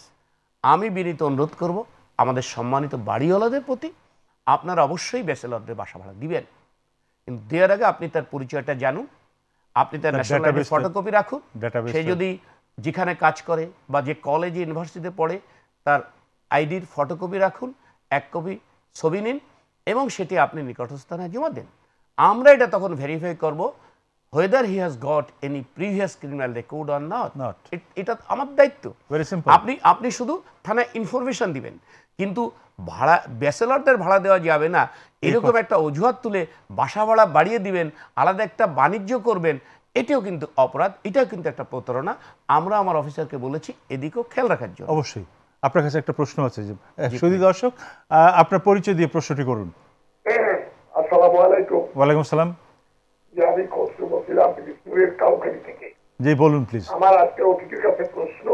S2: আমি বিনীত অনুরোধ করব আমাদের সম্মানিত বাড়িওয়ালাদের প্রতি আপনারা অবশ্যই ব্যাচেলরদের বাসা ভাড়া দিবেন কিন্তু দেওয়ার আগে আপনি তার পরিচয়টা জানুন আপনি তার ন্যাশনাল ফটোকপি রাখুন সে যদি যেখানে কাজ করে বা যে কলেজে ইউনিভার্সিটিতে পড়ে তার আইডির ফটোকপি রাখুন এক কপি ছবি নিন এবং সেটি আপনি নিকটস্থানে জমা দেন আমরা এটা তখন ভেরিফাই করব whether he has got any previous criminal record or not not এটা আমার দায়িত্ব আপনি আপনি শুধু থানায় ইনফরমেশন দিবেন কিন্তু ভাড়া ব্যাচেলরদের ভাড়া দেওয়া যাবে না এরকম একটা অজুহাত তুলে বাসা ভাড়া বাড়িয়ে দিবেন আলাদা একটা বাণিজ্য করবেন এটিও কিন্তু অপরাধ এটাও কিন্তু একটা প্রতারণা
S1: আমরা আমার অফিসারকে
S2: বলেছি এদিকেও খেয়াল রাখার জন্য
S1: অবশ্যই আপনার কাছে একটা প্রশ্ন আছে যে সুদী দর্শক আপনার পরিচয় দিয়ে প্রশ্নটি করুন হ্যাঁ,
S3: হ্যাঁ, আমাদের
S1: ওয়ালাইকুম আসসালাম আমি কষ্ট বলুন প্লিজ
S3: আমার আজকে অতিথির কাছে প্রশ্ন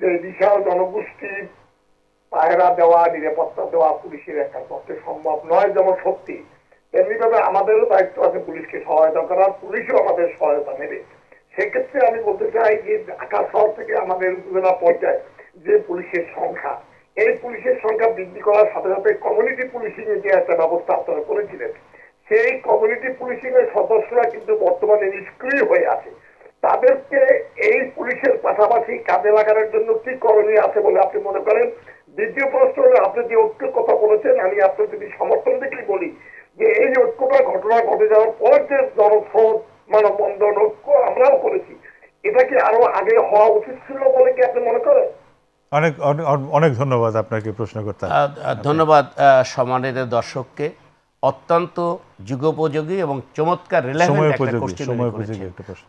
S3: যে বিশাল জনগোষ্ঠীর পায়রা দেওয়া নিরাপত্তা দেওয়া পুলিশের পক্ষে সম্ভব নয় যেমন সত্যি আমাদেরও দায়িত্ব আছে পুলিশকে সহায়তা করার পুলিশও আমাদের সহায়তা নেবে সেক্ষেত্রে আমি বলতে চাই যে ঢাকা শহর থেকে আমাদের উপজেলা পর্যায়ে যে পুলিশের সংখ্যা এই পুলিশের সংখ্যা বৃদ্ধি করার সাথে সাথে কমিউনিটি পুলিশিং এর যে একটা ব্যবস্থা আপনারা করেছিলেন সেই কমিউনিটি পুলিশিং এর সদস্যরা কিন্তু বর্তমানে নিষ্ক্রিয় হয়ে আছে তাদেরকে এই পুলিশের পাশাপাশি কাজে লাগানোর জন্য কি করণীয় আছে বলে আপনি মনে করেন দ্বিতীয় প্রশ্ন হলো আপনি যে ঐক্য কথা বলেছেন আমি আপনার যদি সমর্থন দেখি বলি যে এই যে ঐক্যটা ঘটনা ঘটে যাওয়ার পর যে জনস্রোত মানববন্ধন ঐক্য আমরাও করেছি এটা কি আরো আগে হওয়া উচিত ছিল বলে কি আপনি মনে করেন
S1: অনেক অনেক ধন্যবাদ আপনাকে প্রশ্ন করতে ধন্যবাদ
S2: সম্মানিত দর্শককে অত্যন্ত যুগোপযোগী এবং চমৎকার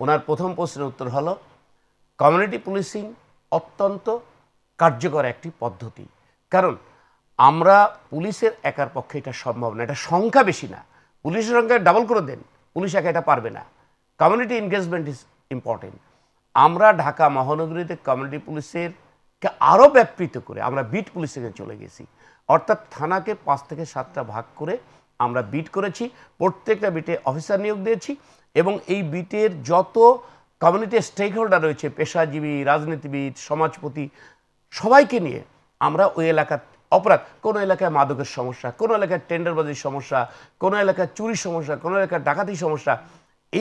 S2: ওনার প্রথম প্রশ্নের উত্তর হলো কমিউনিটি পুলিশিং অত্যন্ত কার্যকর একটি পদ্ধতি কারণ আমরা পুলিশের একার পক্ষে এটা সম্ভব না এটা সংখ্যা বেশি না পুলিশের সংখ্যা ডাবল করে দেন পুলিশ একা এটা পারবে না কমিউনিটি এনগেজমেন্ট ইজ ইম্পর্টেন্ট আমরা ঢাকা মহানগরীতে কমিউনিটি পুলিশের কে আরও ব্যাপৃত করে আমরা বিট পুলিশ থেকে চলে গেছি অর্থাৎ থানাকে পাঁচ থেকে সাতটা ভাগ করে আমরা বিট করেছি প্রত্যেকটা বিটে অফিসার নিয়োগ দিয়েছি এবং এই বিটের যত কমিউনিটি স্টেক হোল্ডার রয়েছে পেশাজীবী রাজনীতিবিদ সমাজপতি সবাইকে নিয়ে আমরা ওই এলাকার অপরাধ কোনো এলাকায় মাদকের সমস্যা কোনো এলাকায় টেন্ডারবাজির সমস্যা কোনো এলাকায় চুরির সমস্যা কোনো এলাকায় ডাকাতি সমস্যা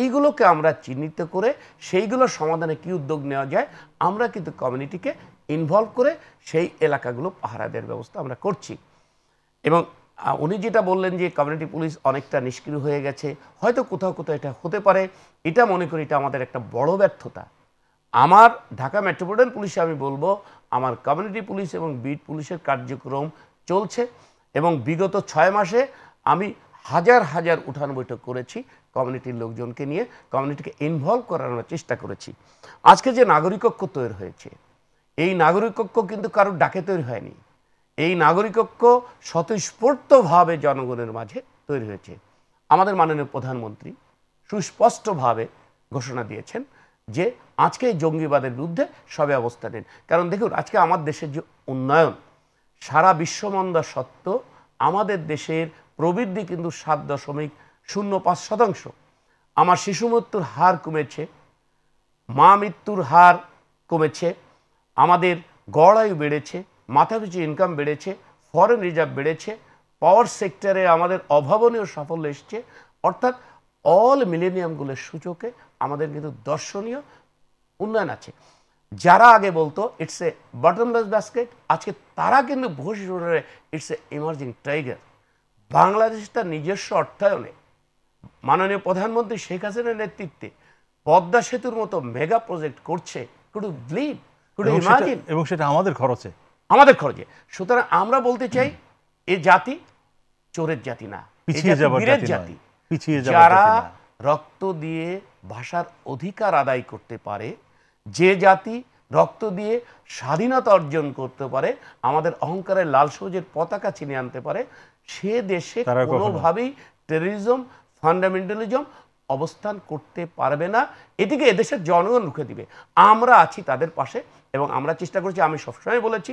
S2: এইগুলোকে আমরা চিহ্নিত করে সেইগুলো সমাধানে কি উদ্যোগ নেওয়া যায় আমরা কিন্তু কমিউনিটিকে ইনভলভ করে সেই এলাকাগুলো পাহারা দেওয়ার ব্যবস্থা আমরা করছি এবং উনি যেটা বললেন যে কমিউনিটি পুলিশ অনেকটা নিষ্ক্রিয় হয়ে গেছে হয়তো কোথাও কোথাও এটা হতে পারে এটা মনে করি এটা আমাদের একটা বড় ব্যর্থতা আমার ঢাকা মেট্রোপলিটন পুলিশে আমি বলবো আমার কমিউনিটি পুলিশ এবং বিট পুলিশের কার্যক্রম চলছে এবং বিগত ছয় মাসে আমি হাজার হাজার উঠান বৈঠক করেছি কমিউনিটির লোকজনকে নিয়ে কমিউনিটিকে ইনভলভ করানোর চেষ্টা করেছি আজকে যে নাগরিকক্ষ তৈরি হয়েছে এই নাগরিকক্য কিন্তু কারোর ডাকে তৈরি হয়নি এই নাগরিকক্য স্বতঃস্ফূর্তভাবে জনগণের মাঝে তৈরি হয়েছে আমাদের মাননীয় প্রধানমন্ত্রী সুস্পষ্টভাবে ঘোষণা দিয়েছেন যে আজকে জঙ্গিবাদের বিরুদ্ধে সবে অবস্থা নেন কারণ দেখুন আজকে আমার দেশের যে উন্নয়ন সারা বিশ্বমন্দা সত্ত্বেও আমাদের দেশের প্রবৃদ্ধি কিন্তু সাত দশমিক শূন্য পাঁচ শতাংশ আমার শিশু মৃত্যুর হার কমেছে মা মৃত্যুর হার কমেছে আমাদের গড় আয়ু বেড়েছে মাথাপিছু ইনকাম বেড়েছে ফরেন রিজার্ভ বেড়েছে পাওয়ার সেক্টরে আমাদের অভাবনীয় সাফল্য এসছে অর্থাৎ অল মিলেনিয়ামগুলোর সূচকে আমাদের কিন্তু দর্শনীয় উন্নয়ন আছে যারা আগে বলতো ইটস এ বটমলেস বাস্কেট আজকে তারা কিন্তু ভূষি শুনে it's a emerging tiger Bangladesh তার নিজস্ব অর্থায়নে মাননীয় প্রধানমন্ত্রী শেখ হাসিনার নেতৃত্বে পদ্মা সেতুর মতো মেগা প্রজেক্ট করছে টু বিলিভ এবং সেটা আমাদের খরচে আমাদের খরচে সুতরাং আমরা বলতে চাই এ জাতি চোরের জাতি না যারা রক্ত দিয়ে ভাষার অধিকার আদায় করতে পারে যে জাতি রক্ত দিয়ে স্বাধীনতা অর্জন করতে পারে আমাদের অহংকারের লাল সবুজের পতাকা চিনে আনতে পারে সে দেশে কোনোভাবেই টেরিজম ফান্ডামেন্টালিজম অবস্থান করতে পারবে না এদিকে এদেশের জনগণ রুখে দিবে আমরা আছি তাদের পাশে এবং আমরা চেষ্টা করছি আমি সবসময় বলেছি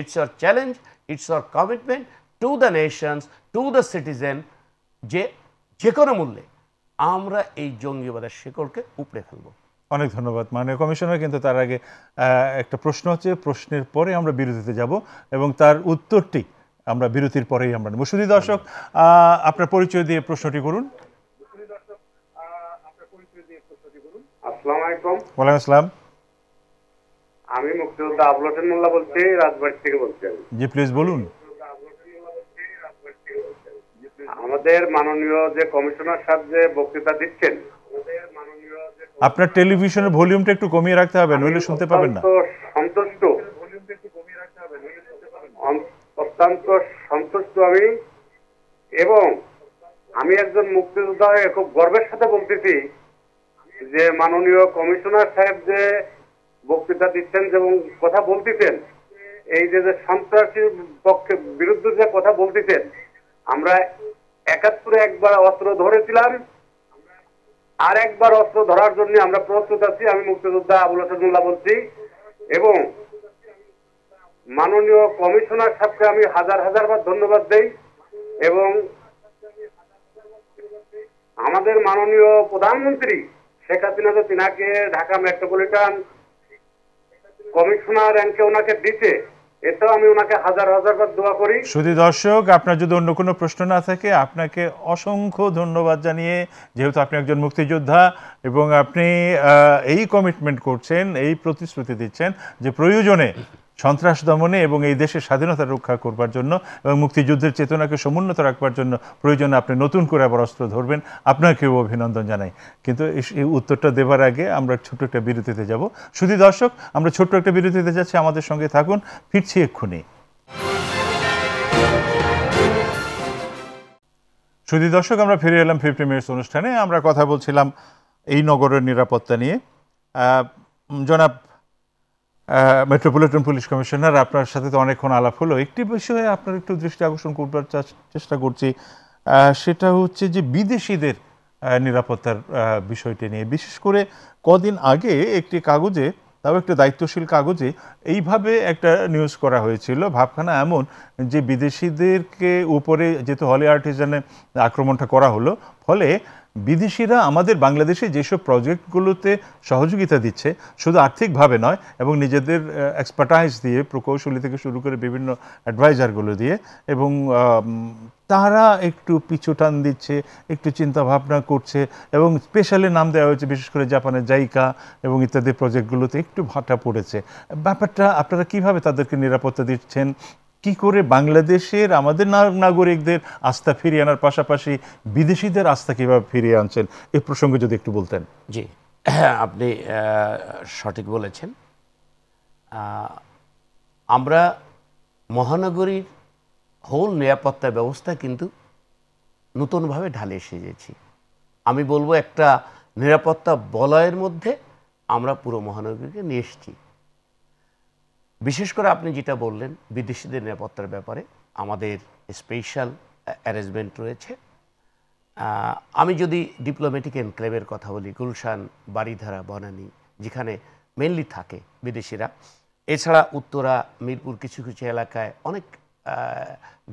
S2: it's our challenge it's our commitment to the nations to the citizen যে যে কোনো মূল্যে আমরা এই জঙ্গিবাদের শিকড়কে উপড়ে ফেলব
S1: অনেক ধন্যবাদ মাননীয় কমিশনার কিন্তু তার আগে একটা প্রশ্ন হচ্ছে প্রশ্নের পরে আমরা বিরতিতে যাব এবং তার উত্তরটি আমরা বিরতির পরেই আমরা নেব দর্শক আপনার পরিচয় দিয়ে প্রশ্নটি করুন
S3: আসসালামু আলাইকুম ওয়ালাইকুম আসসালাম আমি মুক্তিযোদ্ধা মোল্লা বলছি রাজবাড়ি থেকে বলছি
S1: জি প্লিজ বলুন
S3: আমাদের মাননীয় যে কমিশনার সাহেব যে বক্তৃতা দিচ্ছেন
S1: আপনার টেলিভিশনের ভলিউমটা একটু কমিয়ে রাখতে হবে নইলে শুনতে পাবেন না
S3: সন্তুষ্ট অত্যন্ত সন্তুষ্ট আমি এবং আমি একজন মুক্তিযোদ্ধা হয়ে খুব গর্বের সাথে বলতেছি যে মাননীয় কমিশনার সাহেব যে বক্তৃতা দিচ্ছেন এবং কথা বলতেছেন এই যে যে সন্ত্রাসীর পক্ষে বিরুদ্ধে যে কথা বলতেছেন আমরা একাত্তরে একবার অস্ত্র ধরেছিলাম আর একবার অস্ত্র ধরার জন্য আমরা প্রস্তুত আছি আমি মুক্তিযোদ্ধা আবুল হাসানুল্লাহ বলছি এবং মাননীয় কমিশনার সাহেবকে আমি হাজার হাজার বার ধন্যবাদ দেই এবং আমাদের মাননীয় প্রধানমন্ত্রী শেখ হাসিনা তো তিনাকে ঢাকা মেট্রোপলিটন কমিশনার এনকে ওনাকে দিতে এটাও আমি ওনাকে হাজার হাজার দোয়া
S1: করি দর্শক আপনার যদি অন্য কোনো প্রশ্ন না থাকে আপনাকে অসংখ্য ধন্যবাদ জানিয়ে যেহেতু আপনি একজন মুক্তিযোদ্ধা এবং আপনি এই কমিটমেন্ট করছেন এই প্রতিশ্রুতি দিচ্ছেন যে প্রয়োজনে সন্ত্রাস দমনে এবং এই দেশের স্বাধীনতা রক্ষা করবার জন্য এবং মুক্তিযুদ্ধের চেতনাকে সমুন্নত রাখবার জন্য প্রয়োজন আপনি নতুন করে আবার অস্ত্র ধরবেন আপনাকেও অভিনন্দন জানাই কিন্তু এই উত্তরটা দেবার আগে আমরা ছোট্ট একটা বিরতিতে যাব শুধু দর্শক আমরা ছোট্ট একটা বিরতিতে যাচ্ছি আমাদের সঙ্গে থাকুন ফিরছি এক্ষুনি শুধু দর্শক আমরা ফিরে এলাম ফিফটি মিনিটস অনুষ্ঠানে আমরা কথা বলছিলাম এই নগরের নিরাপত্তা নিয়ে জনাব মেট্রোপলিটন পুলিশ কমিশনার আপনার সাথে তো অনেকক্ষণ আলাপ হলো একটি বিষয়ে আপনার একটু দৃষ্টি আকর্ষণ করবার চেষ্টা করছি সেটা হচ্ছে যে বিদেশিদের নিরাপত্তার বিষয়টি নিয়ে বিশেষ করে কদিন আগে একটি কাগজে তাও একটা দায়িত্বশীল কাগজে এইভাবে একটা নিউজ করা হয়েছিল ভাবখানা এমন যে বিদেশিদেরকে উপরে যেহেতু হলে আর্টিজানে আক্রমণটা করা হলো ফলে বিদেশিরা আমাদের বাংলাদেশে যেসব প্রজেক্টগুলোতে সহযোগিতা দিচ্ছে শুধু আর্থিকভাবে নয় এবং নিজেদের এক্সপার্টাইজ দিয়ে প্রকৌশলী থেকে শুরু করে বিভিন্ন অ্যাডভাইজারগুলো দিয়ে এবং তারা একটু পিছুটান দিচ্ছে একটু চিন্তা ভাবনা করছে এবং স্পেশালি নাম দেওয়া হয়েছে বিশেষ করে জাপানের জাইকা এবং ইত্যাদি প্রজেক্টগুলোতে একটু ভাটা পড়েছে ব্যাপারটা আপনারা কিভাবে তাদেরকে নিরাপত্তা দিচ্ছেন কি করে বাংলাদেশের আমাদের নাগরিকদের আস্থা ফিরিয়ে আনার পাশাপাশি বিদেশিদের আস্থা কীভাবে ফিরিয়ে আনছেন এ প্রসঙ্গে যদি একটু বলতেন
S2: জি আপনি সঠিক বলেছেন আমরা মহানগরীর হোল নিরাপত্তা ব্যবস্থা কিন্তু নতুনভাবে ঢালে গেছি আমি বলবো একটা নিরাপত্তা বলয়ের মধ্যে আমরা পুরো মহানগরীকে নিয়ে এসেছি বিশেষ করে আপনি যেটা বললেন বিদেশিদের নিরাপত্তার ব্যাপারে আমাদের স্পেশাল অ্যারেঞ্জমেন্ট রয়েছে আমি যদি ডিপ্লোম্যাটিক এনক্লেভের কথা বলি গুলশান বাড়িধারা বনানী যেখানে মেনলি থাকে বিদেশিরা এছাড়া উত্তরা মিরপুর কিছু কিছু এলাকায় অনেক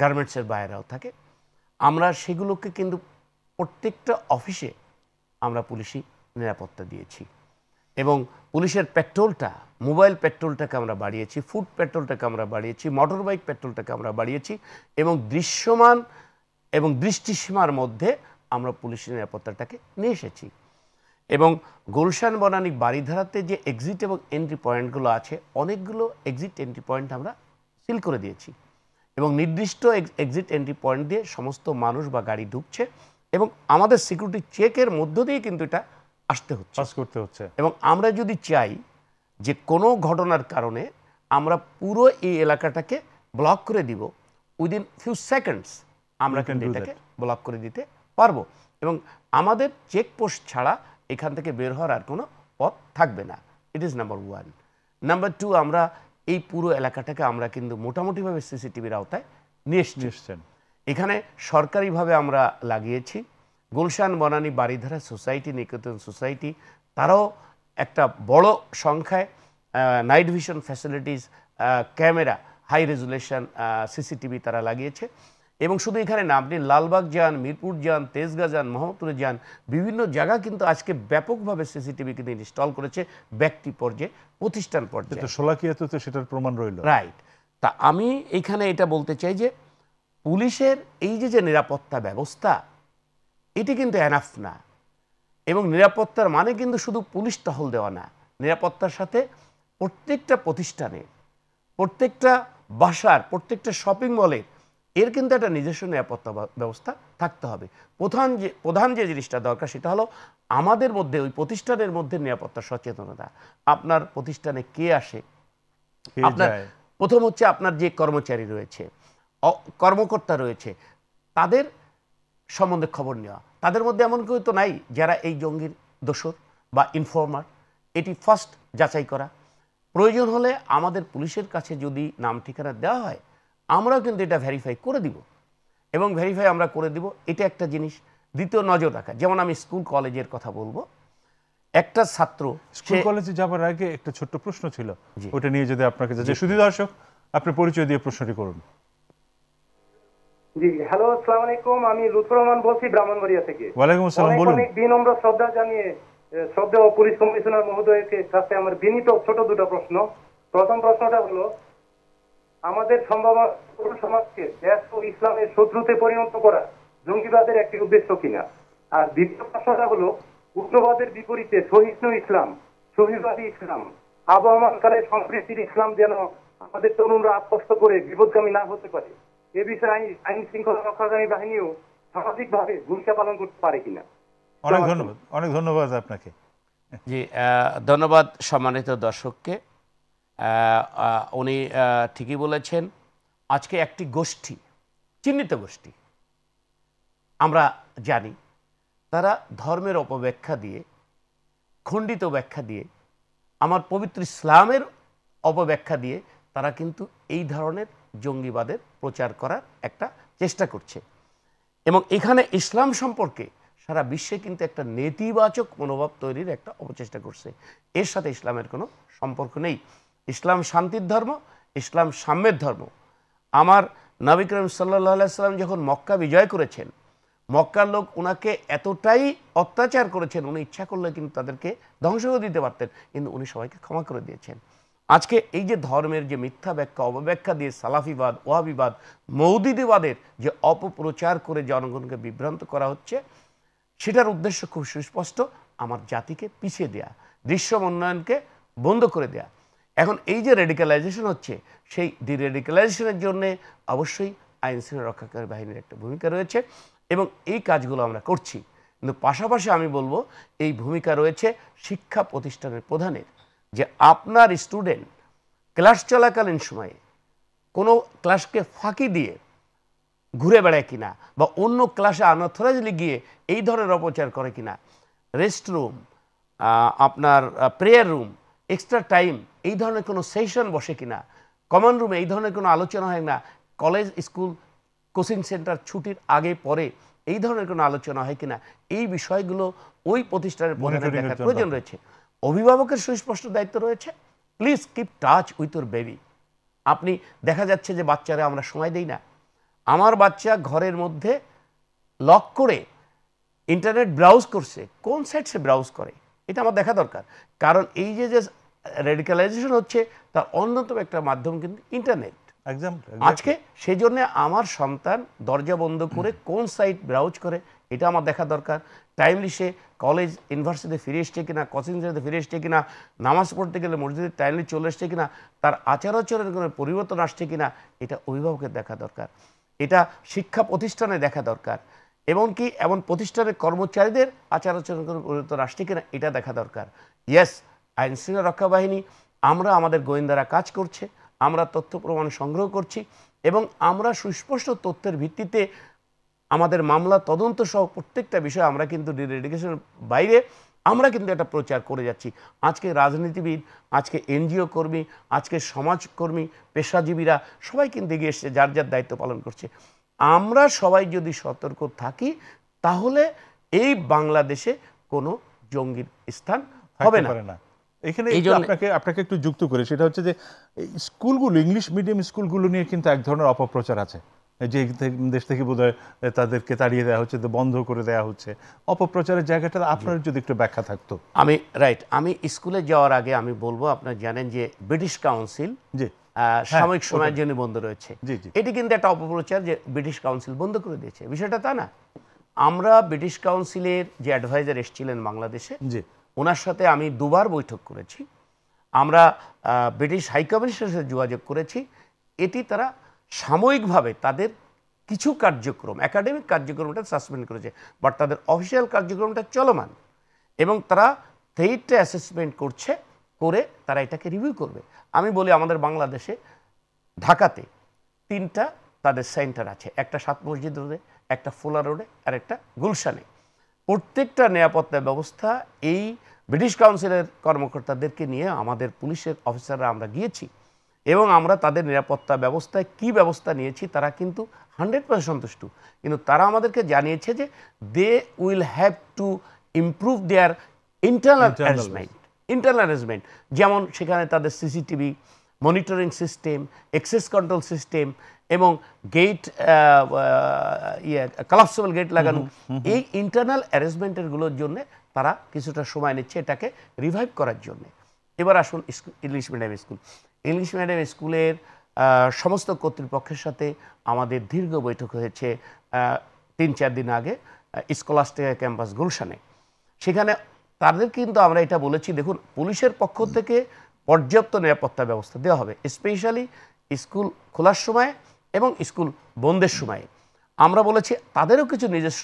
S2: গার্মেন্টসের বাইরেও থাকে আমরা সেগুলোকে কিন্তু প্রত্যেকটা অফিসে আমরা পুলিশি নিরাপত্তা দিয়েছি এবং পুলিশের পেট্রোলটা মোবাইল পেট্রোলটাকে আমরা বাড়িয়েছি ফুড পেট্রোলটাকে আমরা বাড়িয়েছি মোটর বাইক পেট্রোলটাকে আমরা বাড়িয়েছি এবং দৃশ্যমান এবং দৃষ্টিসীমার মধ্যে আমরা পুলিশের নিরাপত্তাটাকে নিয়ে এসেছি এবং গুলশান বনানি বাড়িধারাতে যে এক্সিট এবং এন্ট্রি পয়েন্টগুলো আছে অনেকগুলো এক্সিট এন্ট্রি পয়েন্ট আমরা সিল করে দিয়েছি এবং নির্দিষ্ট এক্সিট এন্ট্রি পয়েন্ট দিয়ে সমস্ত মানুষ বা গাড়ি ঢুকছে এবং আমাদের সিকিউরিটি চেকের মধ্য দিয়ে কিন্তু এটা আসতে হচ্ছে পাস করতে হচ্ছে এবং আমরা যদি চাই যে কোনো ঘটনার কারণে আমরা পুরো এই এলাকাটাকে ব্লক করে দিব উইদিন ফিউ সেকেন্ডস আমরা কিন্তু এটাকে ব্লক করে দিতে পারবো এবং আমাদের চেকপোস্ট ছাড়া এখান থেকে বের হওয়ার আর কোনো পথ থাকবে না it is number one number two আমরা এই পুরো এলাকাটাকে আমরা কিন্তু মোটামুটিভাবে সিসিটিভির আওতায় নিয়ে এসছি এখানে সরকারিভাবে আমরা লাগিয়েছি গুলশান বনানী বাড়িধারা সোসাইটি নিকেতন সোসাইটি তারাও একটা বড় সংখ্যায় night vision facilities camera high resolution CCTV তারা লাগিয়েছে এবং শুধু এখানে না আপনি লালবাগ যান মিরপুর যান তেজগা যান মোহাম্মদপুরে যান বিভিন্ন জায়গা কিন্তু আজকে ব্যাপকভাবে সিসিটিভি কিন্তু ইনস্টল করেছে ব্যক্তি পর্যায়ে
S1: প্রতিষ্ঠান পর্যায়ে তো সোলাকিয়াতে তো সেটার প্রমাণ রইল রাইট
S2: তা আমি এখানে এটা বলতে চাই যে পুলিশের এই যে যে নিরাপত্তা ব্যবস্থা এটি কিন্তু অ্যানাফ না এবং নিরাপত্তার মানে কিন্তু শুধু পুলিশ টহল দেওয়া না নিরাপত্তার সাথে প্রত্যেকটা প্রতিষ্ঠানে প্রত্যেকটা বাসার প্রত্যেকটা শপিং মলের এর কিন্তু একটা নিজস্ব নিরাপত্তা ব্যবস্থা থাকতে হবে প্রধান যে প্রধান যে জিনিসটা দরকার সেটা হলো আমাদের মধ্যে ওই প্রতিষ্ঠানের মধ্যে নিরাপত্তা সচেতনতা আপনার প্রতিষ্ঠানে কে আসে আপনার প্রথম হচ্ছে আপনার যে কর্মচারী রয়েছে কর্মকর্তা রয়েছে তাদের সম্বন্ধে খবর নেওয়া তাদের মধ্যে এমন কেউ তো নাই যারা এই জঙ্গির দোষর বা ইনফর্মার এটি ফার্স্ট যাচাই করা প্রয়োজন হলে আমাদের পুলিশের কাছে যদি নাম ঠিকানা দেওয়া হয় আমরাও কিন্তু এটা ভেরিফাই করে দিব এবং ভেরিফাই আমরা করে দিব এটা একটা জিনিস দ্বিতীয় নজর রাখা যেমন আমি স্কুল কলেজের কথা বলবো একটা ছাত্র
S1: স্কুল কলেজে যাবার আগে একটা ছোট্ট প্রশ্ন ছিল ওটা নিয়ে যদি আপনাকে যে শুধু দর্শক আপনি পরিচয় দিয়ে প্রশ্নটি করুন
S3: জি হ্যালো আসসালামু আলাইকুম আমি লুৎফর রহমান বলছি ব্রাহ্মণবাড়িয়া থেকে ওয়ালাইকুম আসসালাম বলুন অনেক বিনম্র শ্রদ্ধা জানিয়ে শ্রদ্ধা ও পুলিশ কমিশনার মহোদয়কে কাছে আমার বিনীত ছোট দুটো প্রশ্ন প্রথম প্রশ্নটা হলো আমাদের সমাজকে দেশ ও ইসলামের শত্রুতে পরিণত করা জঙ্গিবাদের একটি উদ্দেশ্য কিনা আর দ্বিতীয় প্রশ্নটা হলো উগ্রবাদের বিপরীতে সহিষ্ণু ইসলাম সহিবাদী ইসলাম আবহমানকালে সম্প্রীতির ইসলাম যেন আমাদের তরুণরা আত্মস্থ করে বিপদগামী না হতে পারে এ বিষয়ে আইন আইন শৃঙ্খলা রক্ষাকারী বাহিনীও সামাজিকভাবে ভূমিকা পালন করতে পারে কিনা
S1: অনেক ধন্যবাদ অনেক ধন্যবাদ আপনাকে
S2: জি ধন্যবাদ সম্মানিত দর্শককে উনি ঠিকই বলেছেন আজকে একটি গোষ্ঠী চিহ্নিত গোষ্ঠী আমরা জানি তারা ধর্মের অপব্যাখ্যা দিয়ে খণ্ডিত ব্যাখ্যা দিয়ে আমার পবিত্র ইসলামের অপব্যাখ্যা দিয়ে তারা কিন্তু এই ধরনের জঙ্গিবাদের প্রচার করার একটা চেষ্টা করছে এবং এখানে ইসলাম সম্পর্কে সারা বিশ্বে কিন্তু একটা নেতিবাচক মনোভাব তৈরির একটা অপচেষ্টা করছে এর সাথে ইসলামের কোনো সম্পর্ক নেই ইসলাম শান্তির ধর্ম ইসলাম সাম্যের ধর্ম আমার নবী করিম সাল্লাহ সাল্লাম যখন মক্কা বিজয় করেছেন মক্কার লোক ওনাকে এতটাই অত্যাচার করেছেন উনি ইচ্ছা করলে কিন্তু তাদেরকে ধ্বংস করে দিতে পারতেন কিন্তু উনি সবাইকে ক্ষমা করে দিয়েছেন আজকে এই যে ধর্মের যে মিথ্যা ব্যাখ্যা অবব্যাখ্যা দিয়ে সালাফিবাদ ওয়াবিবাদ মৌদিদিবাদের যে অপপ্রচার করে জনগণকে বিভ্রান্ত করা হচ্ছে সেটার উদ্দেশ্য খুব সুস্পষ্ট আমার জাতিকে পিছিয়ে দেয়া দৃশ্যম উন্নয়নকে বন্ধ করে দেয়া এখন এই যে রেডিক্যালাইজেশন হচ্ছে সেই ডি রেডিক্যালাইজেশনের জন্যে অবশ্যই আইনশৃঙ্খলা রক্ষাকারী বাহিনীর একটা ভূমিকা রয়েছে এবং এই কাজগুলো আমরা করছি কিন্তু পাশাপাশি আমি বলবো এই ভূমিকা রয়েছে শিক্ষা প্রতিষ্ঠানের প্রধানের যে আপনার স্টুডেন্ট ক্লাস চলাকালীন সময়ে কোনো ক্লাসকে ফাঁকি দিয়ে ঘুরে বেড়ায় কিনা বা অন্য ক্লাসে আনথরাইজলি গিয়ে এই ধরনের অপচার করে কিনা রেস্ট রুম আপনার প্রেয়ার রুম এক্সট্রা টাইম এই ধরনের কোনো সেশন বসে কিনা কমন রুমে এই ধরনের কোনো আলোচনা হয় না কলেজ স্কুল কোচিং সেন্টার ছুটির আগে পরে এই ধরনের কোনো আলোচনা হয় কিনা এই বিষয়গুলো ওই প্রতিষ্ঠানের প্রয়োজন রয়েছে অভিভাবকের সুস্পষ্ট দায়িত্ব রয়েছে প্লিজ কিপ টাচ উইথ ওর বেবি আপনি দেখা যাচ্ছে যে বাচ্চারা আমরা সময় দেই না আমার বাচ্চা ঘরের মধ্যে লক করে ইন্টারনেট ব্রাউজ করছে কোন সাইট সে ব্রাউজ করে এটা আমার দেখা দরকার কারণ এই যে যে রেডিকালাইজেশন হচ্ছে তার অন্যতম একটা মাধ্যম কিন্তু ইন্টারনেট আজকে সেই জন্য আমার সন্তান দরজা বন্ধ করে কোন সাইট ব্রাউজ করে এটা আমার দেখা দরকার টাইমলি সে কলেজ ইউনিভার্সিটিতে ফিরে এসছে কিনা কোচিং সেন্টারে ফিরে এসছে কিনা নামাজ পড়তে গেলে মসজিদে টাইমলি চলে এসছে কিনা তার আচার আচরণের কোনো পরিবর্তন আসছে কিনা এটা অভিভাবকের দেখা দরকার এটা শিক্ষা প্রতিষ্ঠানে দেখা দরকার এমনকি এমন প্রতিষ্ঠানের কর্মচারীদের আচার আচরণের কোনো পরিবর্তন আসছে কিনা এটা দেখা দরকার ইয়েস আইন শৃঙ্খলা রক্ষা বাহিনী আমরা আমাদের গোয়েন্দারা কাজ করছে আমরা তথ্য প্রমাণ সংগ্রহ করছি এবং আমরা সুস্পষ্ট তথ্যের ভিত্তিতে আমাদের মামলা তদন্ত সহ প্রত্যেকটা বিষয়ে আমরা কিন্তু ডিডিকেশনের বাইরে আমরা কিন্তু এটা প্রচার করে যাচ্ছি আজকে রাজনীতিবিদ আজকে এনজিও কর্মী আজকে সমাজকর্মী পেশাজীবীরা সবাই কিন্তু এগিয়ে এসছে যার যার দায়িত্ব পালন করছে আমরা সবাই যদি সতর্ক থাকি তাহলে এই বাংলাদেশে কোনো জঙ্গির স্থান হবে না
S1: এখানে আপনাকে আপনাকে একটু যুক্ত করে সেটা হচ্ছে যে স্কুলগুলো ইংলিশ মিডিয়াম স্কুলগুলো নিয়ে কিন্তু এক ধরনের অপপ্রচার আছে যে দেশ থেকে বোধ তাদেরকে তাড়িয়ে দেওয়া হচ্ছে বন্ধ করে দেওয়া হচ্ছে অপপ্রচারের জায়গাটা আপনার যদি একটু ব্যাখ্যা থাকতো
S2: আমি রাইট আমি স্কুলে যাওয়ার আগে আমি বলবো আপনার জানেন যে ব্রিটিশ কাউন্সিল যে হ্যাঁ, সাময়িক সময়ের জন্য বন্ধ রয়েছে এটি কিন্তু একটা অপপ্রচার যে ব্রিটিশ কাউন্সিল বন্ধ করে দিয়েছে বিষয়টা তা না আমরা ব্রিটিশ কাউন্সিলের যে অ্যাডভাইজার এসেছিলেন বাংলাদেশে যে ওনার সাথে আমি দুবার বৈঠক করেছি আমরা ব্রিটিশ হাইকমিশনের সাথে যোগাযোগ করেছি এটি তারা সাময়িকভাবে তাদের কিছু কার্যক্রম একাডেমিক কার্যক্রমটা সাসপেন্ড করেছে বাট তাদের অফিসিয়াল কার্যক্রমটা চলমান এবং তারা থেইটটা অ্যাসেসমেন্ট করছে করে তারা এটাকে রিভিউ করবে আমি বলি আমাদের বাংলাদেশে ঢাকাতে তিনটা তাদের সেন্টার আছে একটা সাত মসজিদ রোডে একটা ফোলা রোডে আর একটা গুলশানে প্রত্যেকটা নিরাপত্তা ব্যবস্থা এই ব্রিটিশ কাউন্সিলের কর্মকর্তাদেরকে নিয়ে আমাদের পুলিশের অফিসাররা আমরা গিয়েছি এবং আমরা তাদের নিরাপত্তা ব্যবস্থায় কি ব্যবস্থা নিয়েছি তারা কিন্তু হান্ড্রেড পার্সেন্ট সন্তুষ্ট কিন্তু তারা আমাদেরকে জানিয়েছে যে they will have to improve their internal arrangement internal arrangement যেমন সেখানে তাদের CCTV monitoring system access control system এবং গেট ইয়ে কালাপসেবল গেট লাগানো এই ইন্টারনাল অ্যারেঞ্জমেন্টেরগুলোর জন্য তারা কিছুটা সময় নিচ্ছে এটাকে রিভাইভ করার জন্য এবার আসুন English medium school English medium স্কুলের সমস্ত কর্তৃপক্ষের সাথে আমাদের দীর্ঘ বৈঠক হয়েছে তিন চার দিন আগে স্কলাস্টিকা ক্যাম্পাস গুলশানে সেখানে তাদের কিন্তু আমরা এটা বলেছি দেখুন পুলিশের পক্ষ থেকে পর্যাপ্ত নিরাপত্তা ব্যবস্থা দেওয়া হবে স্পেশালি স্কুল খোলার সময় এবং স্কুল বন্ধের সময়ে আমরা বলেছি তাদেরও কিছু নিজস্ব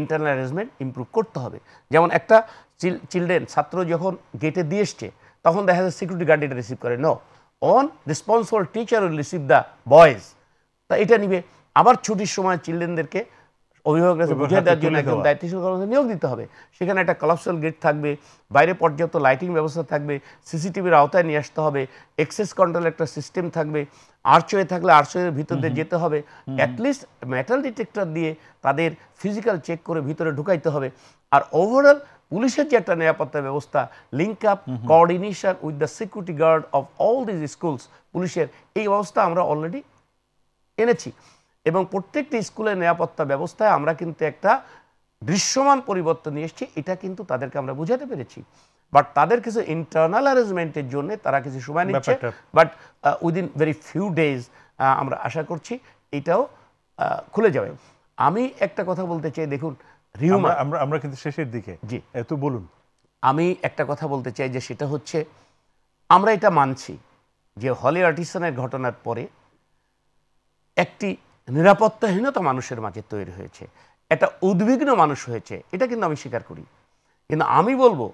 S2: ইন্টারনাল অ্যারেঞ্জমেন্ট ইম্প্রুভ করতে হবে যেমন একটা চিলড্রেন ছাত্র যখন গেটে দিয়ে এসছে তখন দেখা যায় সিকিউরিটি গার্ড এটা রিসিভ করে ন on responsible teacher will receive the boys তা এটা নিবে আবার ছুটির সময় চিলড্রেনদেরকে অভিভাবকরা বুঝিয়ে দেওয়ার জন্য একজন দায়িত্বশীল কর্মচারী নিয়োগ দিতে হবে সেখানে একটা কলাপসল গেট থাকবে বাইরে পর্যাপ্ত লাইটিং ব্যবস্থা থাকবে সিসিটিভির আওতায় নিয়ে আসতে হবে এক্সেস কন্ট্রোল একটা সিস্টেম থাকবে আর্চওয়ে থাকলে আর্চওয়ের ভিতর দিয়ে যেতে হবে অ্যাটলিস্ট মেটাল ডিটেক্টর দিয়ে তাদের ফিজিক্যাল চেক করে ভিতরে ঢুকাইতে হবে আর ওভারঅল পুলিশের যে একটা নিরাপত্তা ব্যবস্থা link up coordination with the security guard of all these schools পুলিশের এই ব্যবস্থা আমরা অলরেডি এনেছি এবং প্রত্যেকটি স্কুলের নিরাপত্তা ব্যবস্থায় আমরা কিন্তু একটা দৃশ্যমান পরিবর্তন নিয়ে এসেছি এটা কিন্তু তাদেরকে আমরা বুঝাতে পেরেছি বাট তাদের কিছু ইন্টারনাল অ্যারেঞ্জমেন্টের জন্য তারা কিছু সময় নিচ্ছে but within very few days আমরা আশা করছি এটাও uh, খুলে যাবে আমি একটা কথা বলতে চাই দেখুন আমরা কিন্তু শেষের দিকে জি এত বলুন আমি একটা কথা বলতে চাই যে সেটা হচ্ছে আমরা এটা মানছি যে হলি আর্টিসনের ঘটনার পরে একটি নিরাপত্তাহীনতা মানুষের মাঝে তৈরি হয়েছে এটা উদ্বিগ্ন মানুষ হয়েছে এটা কিন্তু আমি স্বীকার করি কিন্তু আমি বলবো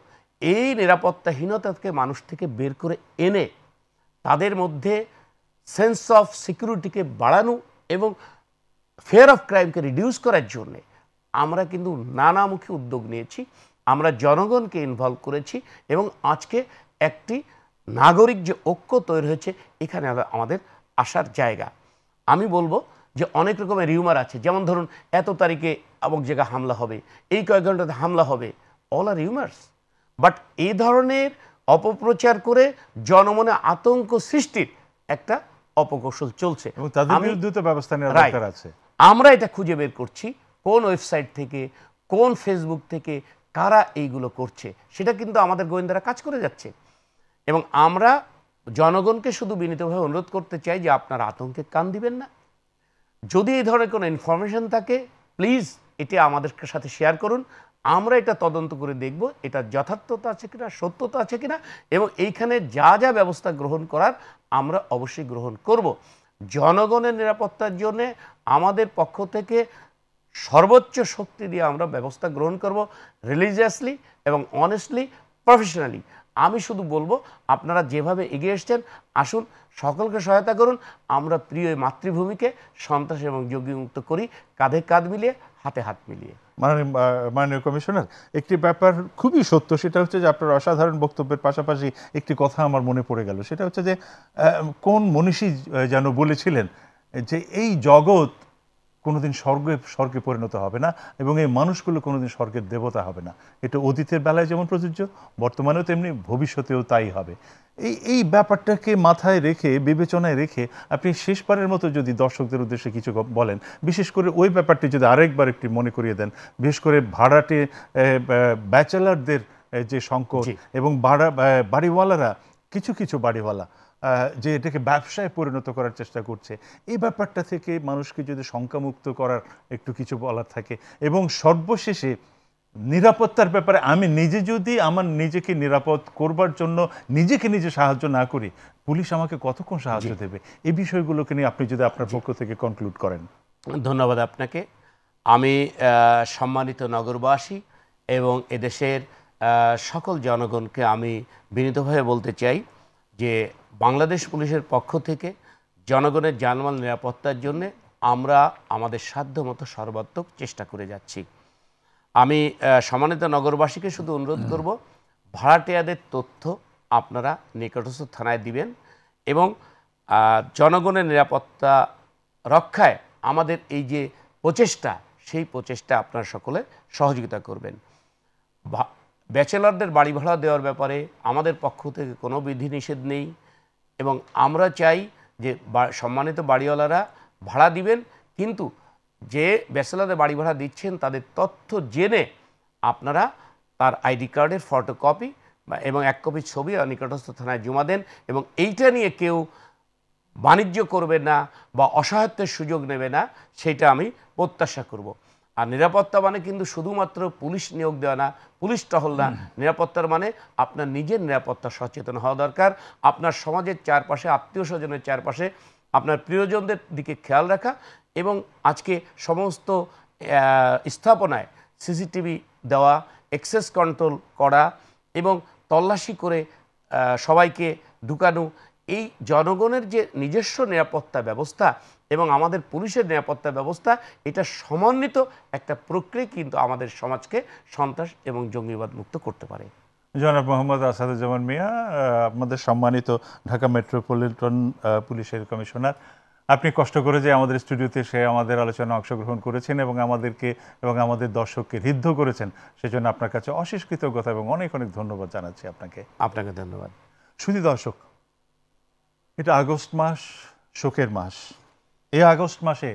S2: এই নিরাপত্তাহীনতাকে মানুষ থেকে বের করে এনে তাদের মধ্যে সেন্স অফ সিকিউরিটিকে বাড়ানো এবং ফেয়ার অফ ক্রাইমকে রিডিউস করার জন্যে আমরা কিন্তু নানামুখী উদ্যোগ নিয়েছি আমরা জনগণকে ইনভলভ করেছি এবং আজকে একটি নাগরিক যে ঐক্য তৈরি হয়েছে এখানে আমাদের আসার জায়গা আমি বলবো যে অনেক রকমের রিউমার আছে যেমন ধরুন এত তারিখে অমুক জায়গায় হামলা হবে এই কয়েক ঘন্টাতে হামলা হবে অল আর রিউমার্স বাট এই ধরনের অপপ্রচার করে জনমনে আতঙ্ক সৃষ্টির একটা অপকৌশল চলছে এবং
S1: তাদের আছে
S2: আমরা এটা খুঁজে বের করছি কোন ওয়েবসাইট থেকে কোন ফেসবুক থেকে কারা এইগুলো করছে সেটা কিন্তু আমাদের গোয়েন্দারা কাজ করে যাচ্ছে এবং আমরা জনগণকে শুধু বিনীতভাবে অনুরোধ করতে চাই যে আপনারা আতঙ্কে কান দিবেন না যদি এই ধরনের কোনো ইনফরমেশন থাকে প্লিজ এটি আমাদের সাথে শেয়ার করুন আমরা এটা তদন্ত করে দেখব এটা যথার্থতা আছে কিনা সত্যতা আছে কিনা এবং এইখানে যা যা ব্যবস্থা গ্রহণ করার আমরা অবশ্যই গ্রহণ করব জনগণের নিরাপত্তার জন্যে আমাদের পক্ষ থেকে সর্বোচ্চ শক্তি দিয়ে আমরা ব্যবস্থা গ্রহণ করব রিলিজিয়াসলি এবং অনেস্টলি প্রফেশনালি আমি শুধু বলবো আপনারা যেভাবে এগিয়ে এসছেন আসুন সকলকে সহায়তা করুন আমরা প্রিয় মাতৃভূমিকে সন্ত্রাস এবং যোগ্যমুক্ত করি কাঁধে কাঁধ মিলিয়ে হাতে হাত মিলিয়ে
S1: মাননীয় কমিশনার একটি ব্যাপার খুবই সত্য সেটা হচ্ছে যে আপনার অসাধারণ বক্তব্যের পাশাপাশি একটি কথা আমার মনে পড়ে গেল সেটা হচ্ছে যে কোন মনীষী যেন বলেছিলেন যে এই জগৎ কোনোদিন স্বর্গে স্বর্গে পরিণত হবে না এবং এই মানুষগুলো কোনোদিন স্বর্গের দেবতা হবে না এটা অতীতের বেলায় যেমন প্রযোজ্য বর্তমানেও তেমনি ভবিষ্যতেও তাই হবে এই এই ব্যাপারটাকে মাথায় রেখে বিবেচনায় রেখে আপনি শেষবারের মতো যদি দর্শকদের উদ্দেশ্যে কিছু বলেন বিশেষ করে ওই ব্যাপারটি যদি আরেকবার একটি মনে করিয়ে দেন বিশেষ করে ভাড়াটে ব্যাচেলারদের যে সংকট এবং বাড়িওয়ালারা কিছু কিছু বাড়িওয়ালা যে এটাকে ব্যবসায় পরিণত করার চেষ্টা করছে এই ব্যাপারটা থেকে মানুষকে যদি শঙ্কামুক্ত করার একটু কিছু বলার থাকে এবং সর্বশেষে নিরাপত্তার ব্যাপারে আমি নিজে যদি আমার নিজেকে নিরাপদ করবার জন্য নিজেকে নিজে সাহায্য না করি পুলিশ আমাকে কতক্ষণ সাহায্য দেবে এই বিষয়গুলোকে নিয়ে আপনি যদি আপনার পক্ষ থেকে কনক্লুড করেন
S2: ধন্যবাদ আপনাকে আমি সম্মানিত নগরবাসী এবং এদেশের সকল জনগণকে আমি বিনীতভাবে বলতে চাই যে বাংলাদেশ পুলিশের পক্ষ থেকে জনগণের জানমাল নিরাপত্তার জন্য আমরা আমাদের সাধ্যমতো সর্বাত্মক চেষ্টা করে যাচ্ছি আমি সম্মানিত নগরবাসীকে শুধু অনুরোধ করব ভাড়াটিয়াদের তথ্য আপনারা নিকটস্থ থানায় দিবেন এবং জনগণের নিরাপত্তা রক্ষায় আমাদের এই যে প্রচেষ্টা সেই প্রচেষ্টা আপনারা সকলে সহযোগিতা করবেন ব্যাচেলরদের বাড়ি ভাড়া দেওয়ার ব্যাপারে আমাদের পক্ষ থেকে কোনো বিধিনিষেধ নেই এবং আমরা চাই যে সম্মানিত বাড়িওয়ালারা ভাড়া দিবেন কিন্তু যে ব্যাচেলারদের বাড়ি ভাড়া দিচ্ছেন তাদের তথ্য জেনে আপনারা তার আইডি কার্ডের ফটোকপি বা এবং এক কপি ছবি নিকটস্থ থানায় জমা দেন এবং এইটা নিয়ে কেউ বাণিজ্য করবে না বা অসহায়ত্বের সুযোগ নেবে না সেটা আমি প্রত্যাশা করব আর নিরাপত্তা মানে কিন্তু শুধুমাত্র পুলিশ নিয়োগ দেওয়া না পুলিশ টহল না নিরাপত্তার মানে আপনার নিজের নিরাপত্তা সচেতন হওয়া দরকার আপনার সমাজের চারপাশে আত্মীয় স্বজনের চারপাশে আপনার প্রিয়জনদের দিকে খেয়াল রাখা এবং আজকে সমস্ত স্থাপনায় সিসিটিভি দেওয়া এক্সেস কন্ট্রোল করা এবং তল্লাশি করে সবাইকে ঢুকানো এই জনগণের যে নিজস্ব নিরাপত্তা ব্যবস্থা এবং আমাদের পুলিশের নিরাপত্তা ব্যবস্থা এটা সমন্বিত একটা প্রক্রিয়া কিন্তু আমাদের সমাজকে সন্ত্রাস এবং জঙ্গিবাদ মুক্ত করতে পারে
S1: জনাব মোহাম্মদ আসাদুজ্জামান মিয়া আপনাদের সম্মানিত ঢাকা মেট্রোপলিটন পুলিশের কমিশনার আপনি কষ্ট করে যে আমাদের স্টুডিওতে সে আমাদের আলোচনা অংশগ্রহণ করেছেন এবং আমাদেরকে এবং আমাদের দর্শককে হৃদ্ধ করেছেন সেজন্য আপনার কাছে অশেষ কৃতজ্ঞতা এবং অনেক অনেক ধন্যবাদ জানাচ্ছি আপনাকে আপনাকে ধন্যবাদ শুধু দর্শক এটা আগস্ট মাস শোকের মাস এই আগস্ট মাসে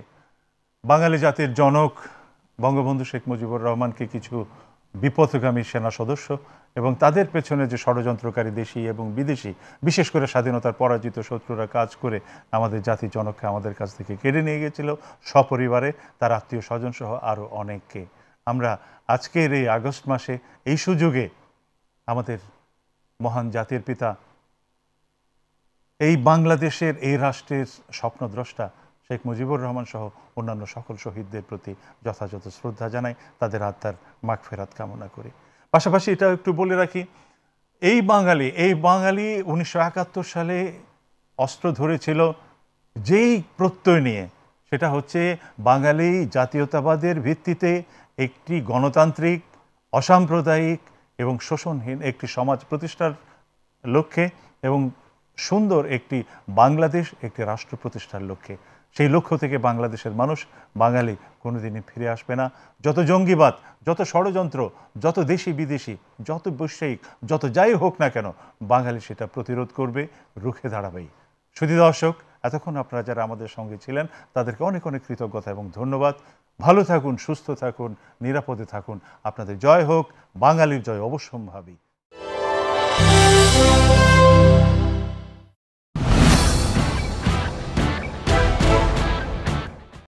S1: বাঙালি জাতির জনক বঙ্গবন্ধু শেখ মুজিবুর রহমানকে কিছু বিপথগামী সেনা সদস্য এবং তাদের পেছনে যে ষড়যন্ত্রকারী দেশি এবং বিদেশি বিশেষ করে স্বাধীনতার পরাজিত শত্রুরা কাজ করে আমাদের জাতি জনককে আমাদের কাছ থেকে কেড়ে নিয়ে গেছিল সপরিবারে তার আত্মীয় স্বজন সহ আরও অনেককে আমরা আজকের এই আগস্ট মাসে এই সুযোগে আমাদের মহান জাতির পিতা এই বাংলাদেশের এই রাষ্ট্রের স্বপ্নদ্রষ্টা শেখ মুজিবুর রহমান সহ অন্যান্য সকল শহীদদের প্রতি যথাযথ শ্রদ্ধা জানাই তাদের আত্মার মাখ ফেরাত কামনা করি পাশাপাশি এটা একটু বলে রাখি এই বাঙালি এই বাঙালি উনিশশো সালে অস্ত্র ধরেছিল যেই প্রত্যয় নিয়ে সেটা হচ্ছে বাঙালি জাতীয়তাবাদের ভিত্তিতে একটি গণতান্ত্রিক অসাম্প্রদায়িক এবং শোষণহীন একটি সমাজ প্রতিষ্ঠার লক্ষ্যে এবং সুন্দর একটি বাংলাদেশ একটি রাষ্ট্র প্রতিষ্ঠার লক্ষ্যে সেই লক্ষ্য থেকে বাংলাদেশের মানুষ বাঙালি কোনোদিনই ফিরে আসবে না যত জঙ্গিবাদ যত ষড়যন্ত্র যত দেশি বিদেশি যত বৈশ্বিক যত যাই হোক না কেন বাঙালি সেটা প্রতিরোধ করবে রুখে দাঁড়াবেই শুধু দর্শক এতক্ষণ আপনারা যারা আমাদের সঙ্গে ছিলেন তাদেরকে অনেক অনেক কৃতজ্ঞতা এবং ধন্যবাদ ভালো থাকুন সুস্থ থাকুন নিরাপদে থাকুন আপনাদের জয় হোক বাঙালির জয় অবশ্যম্ভাবী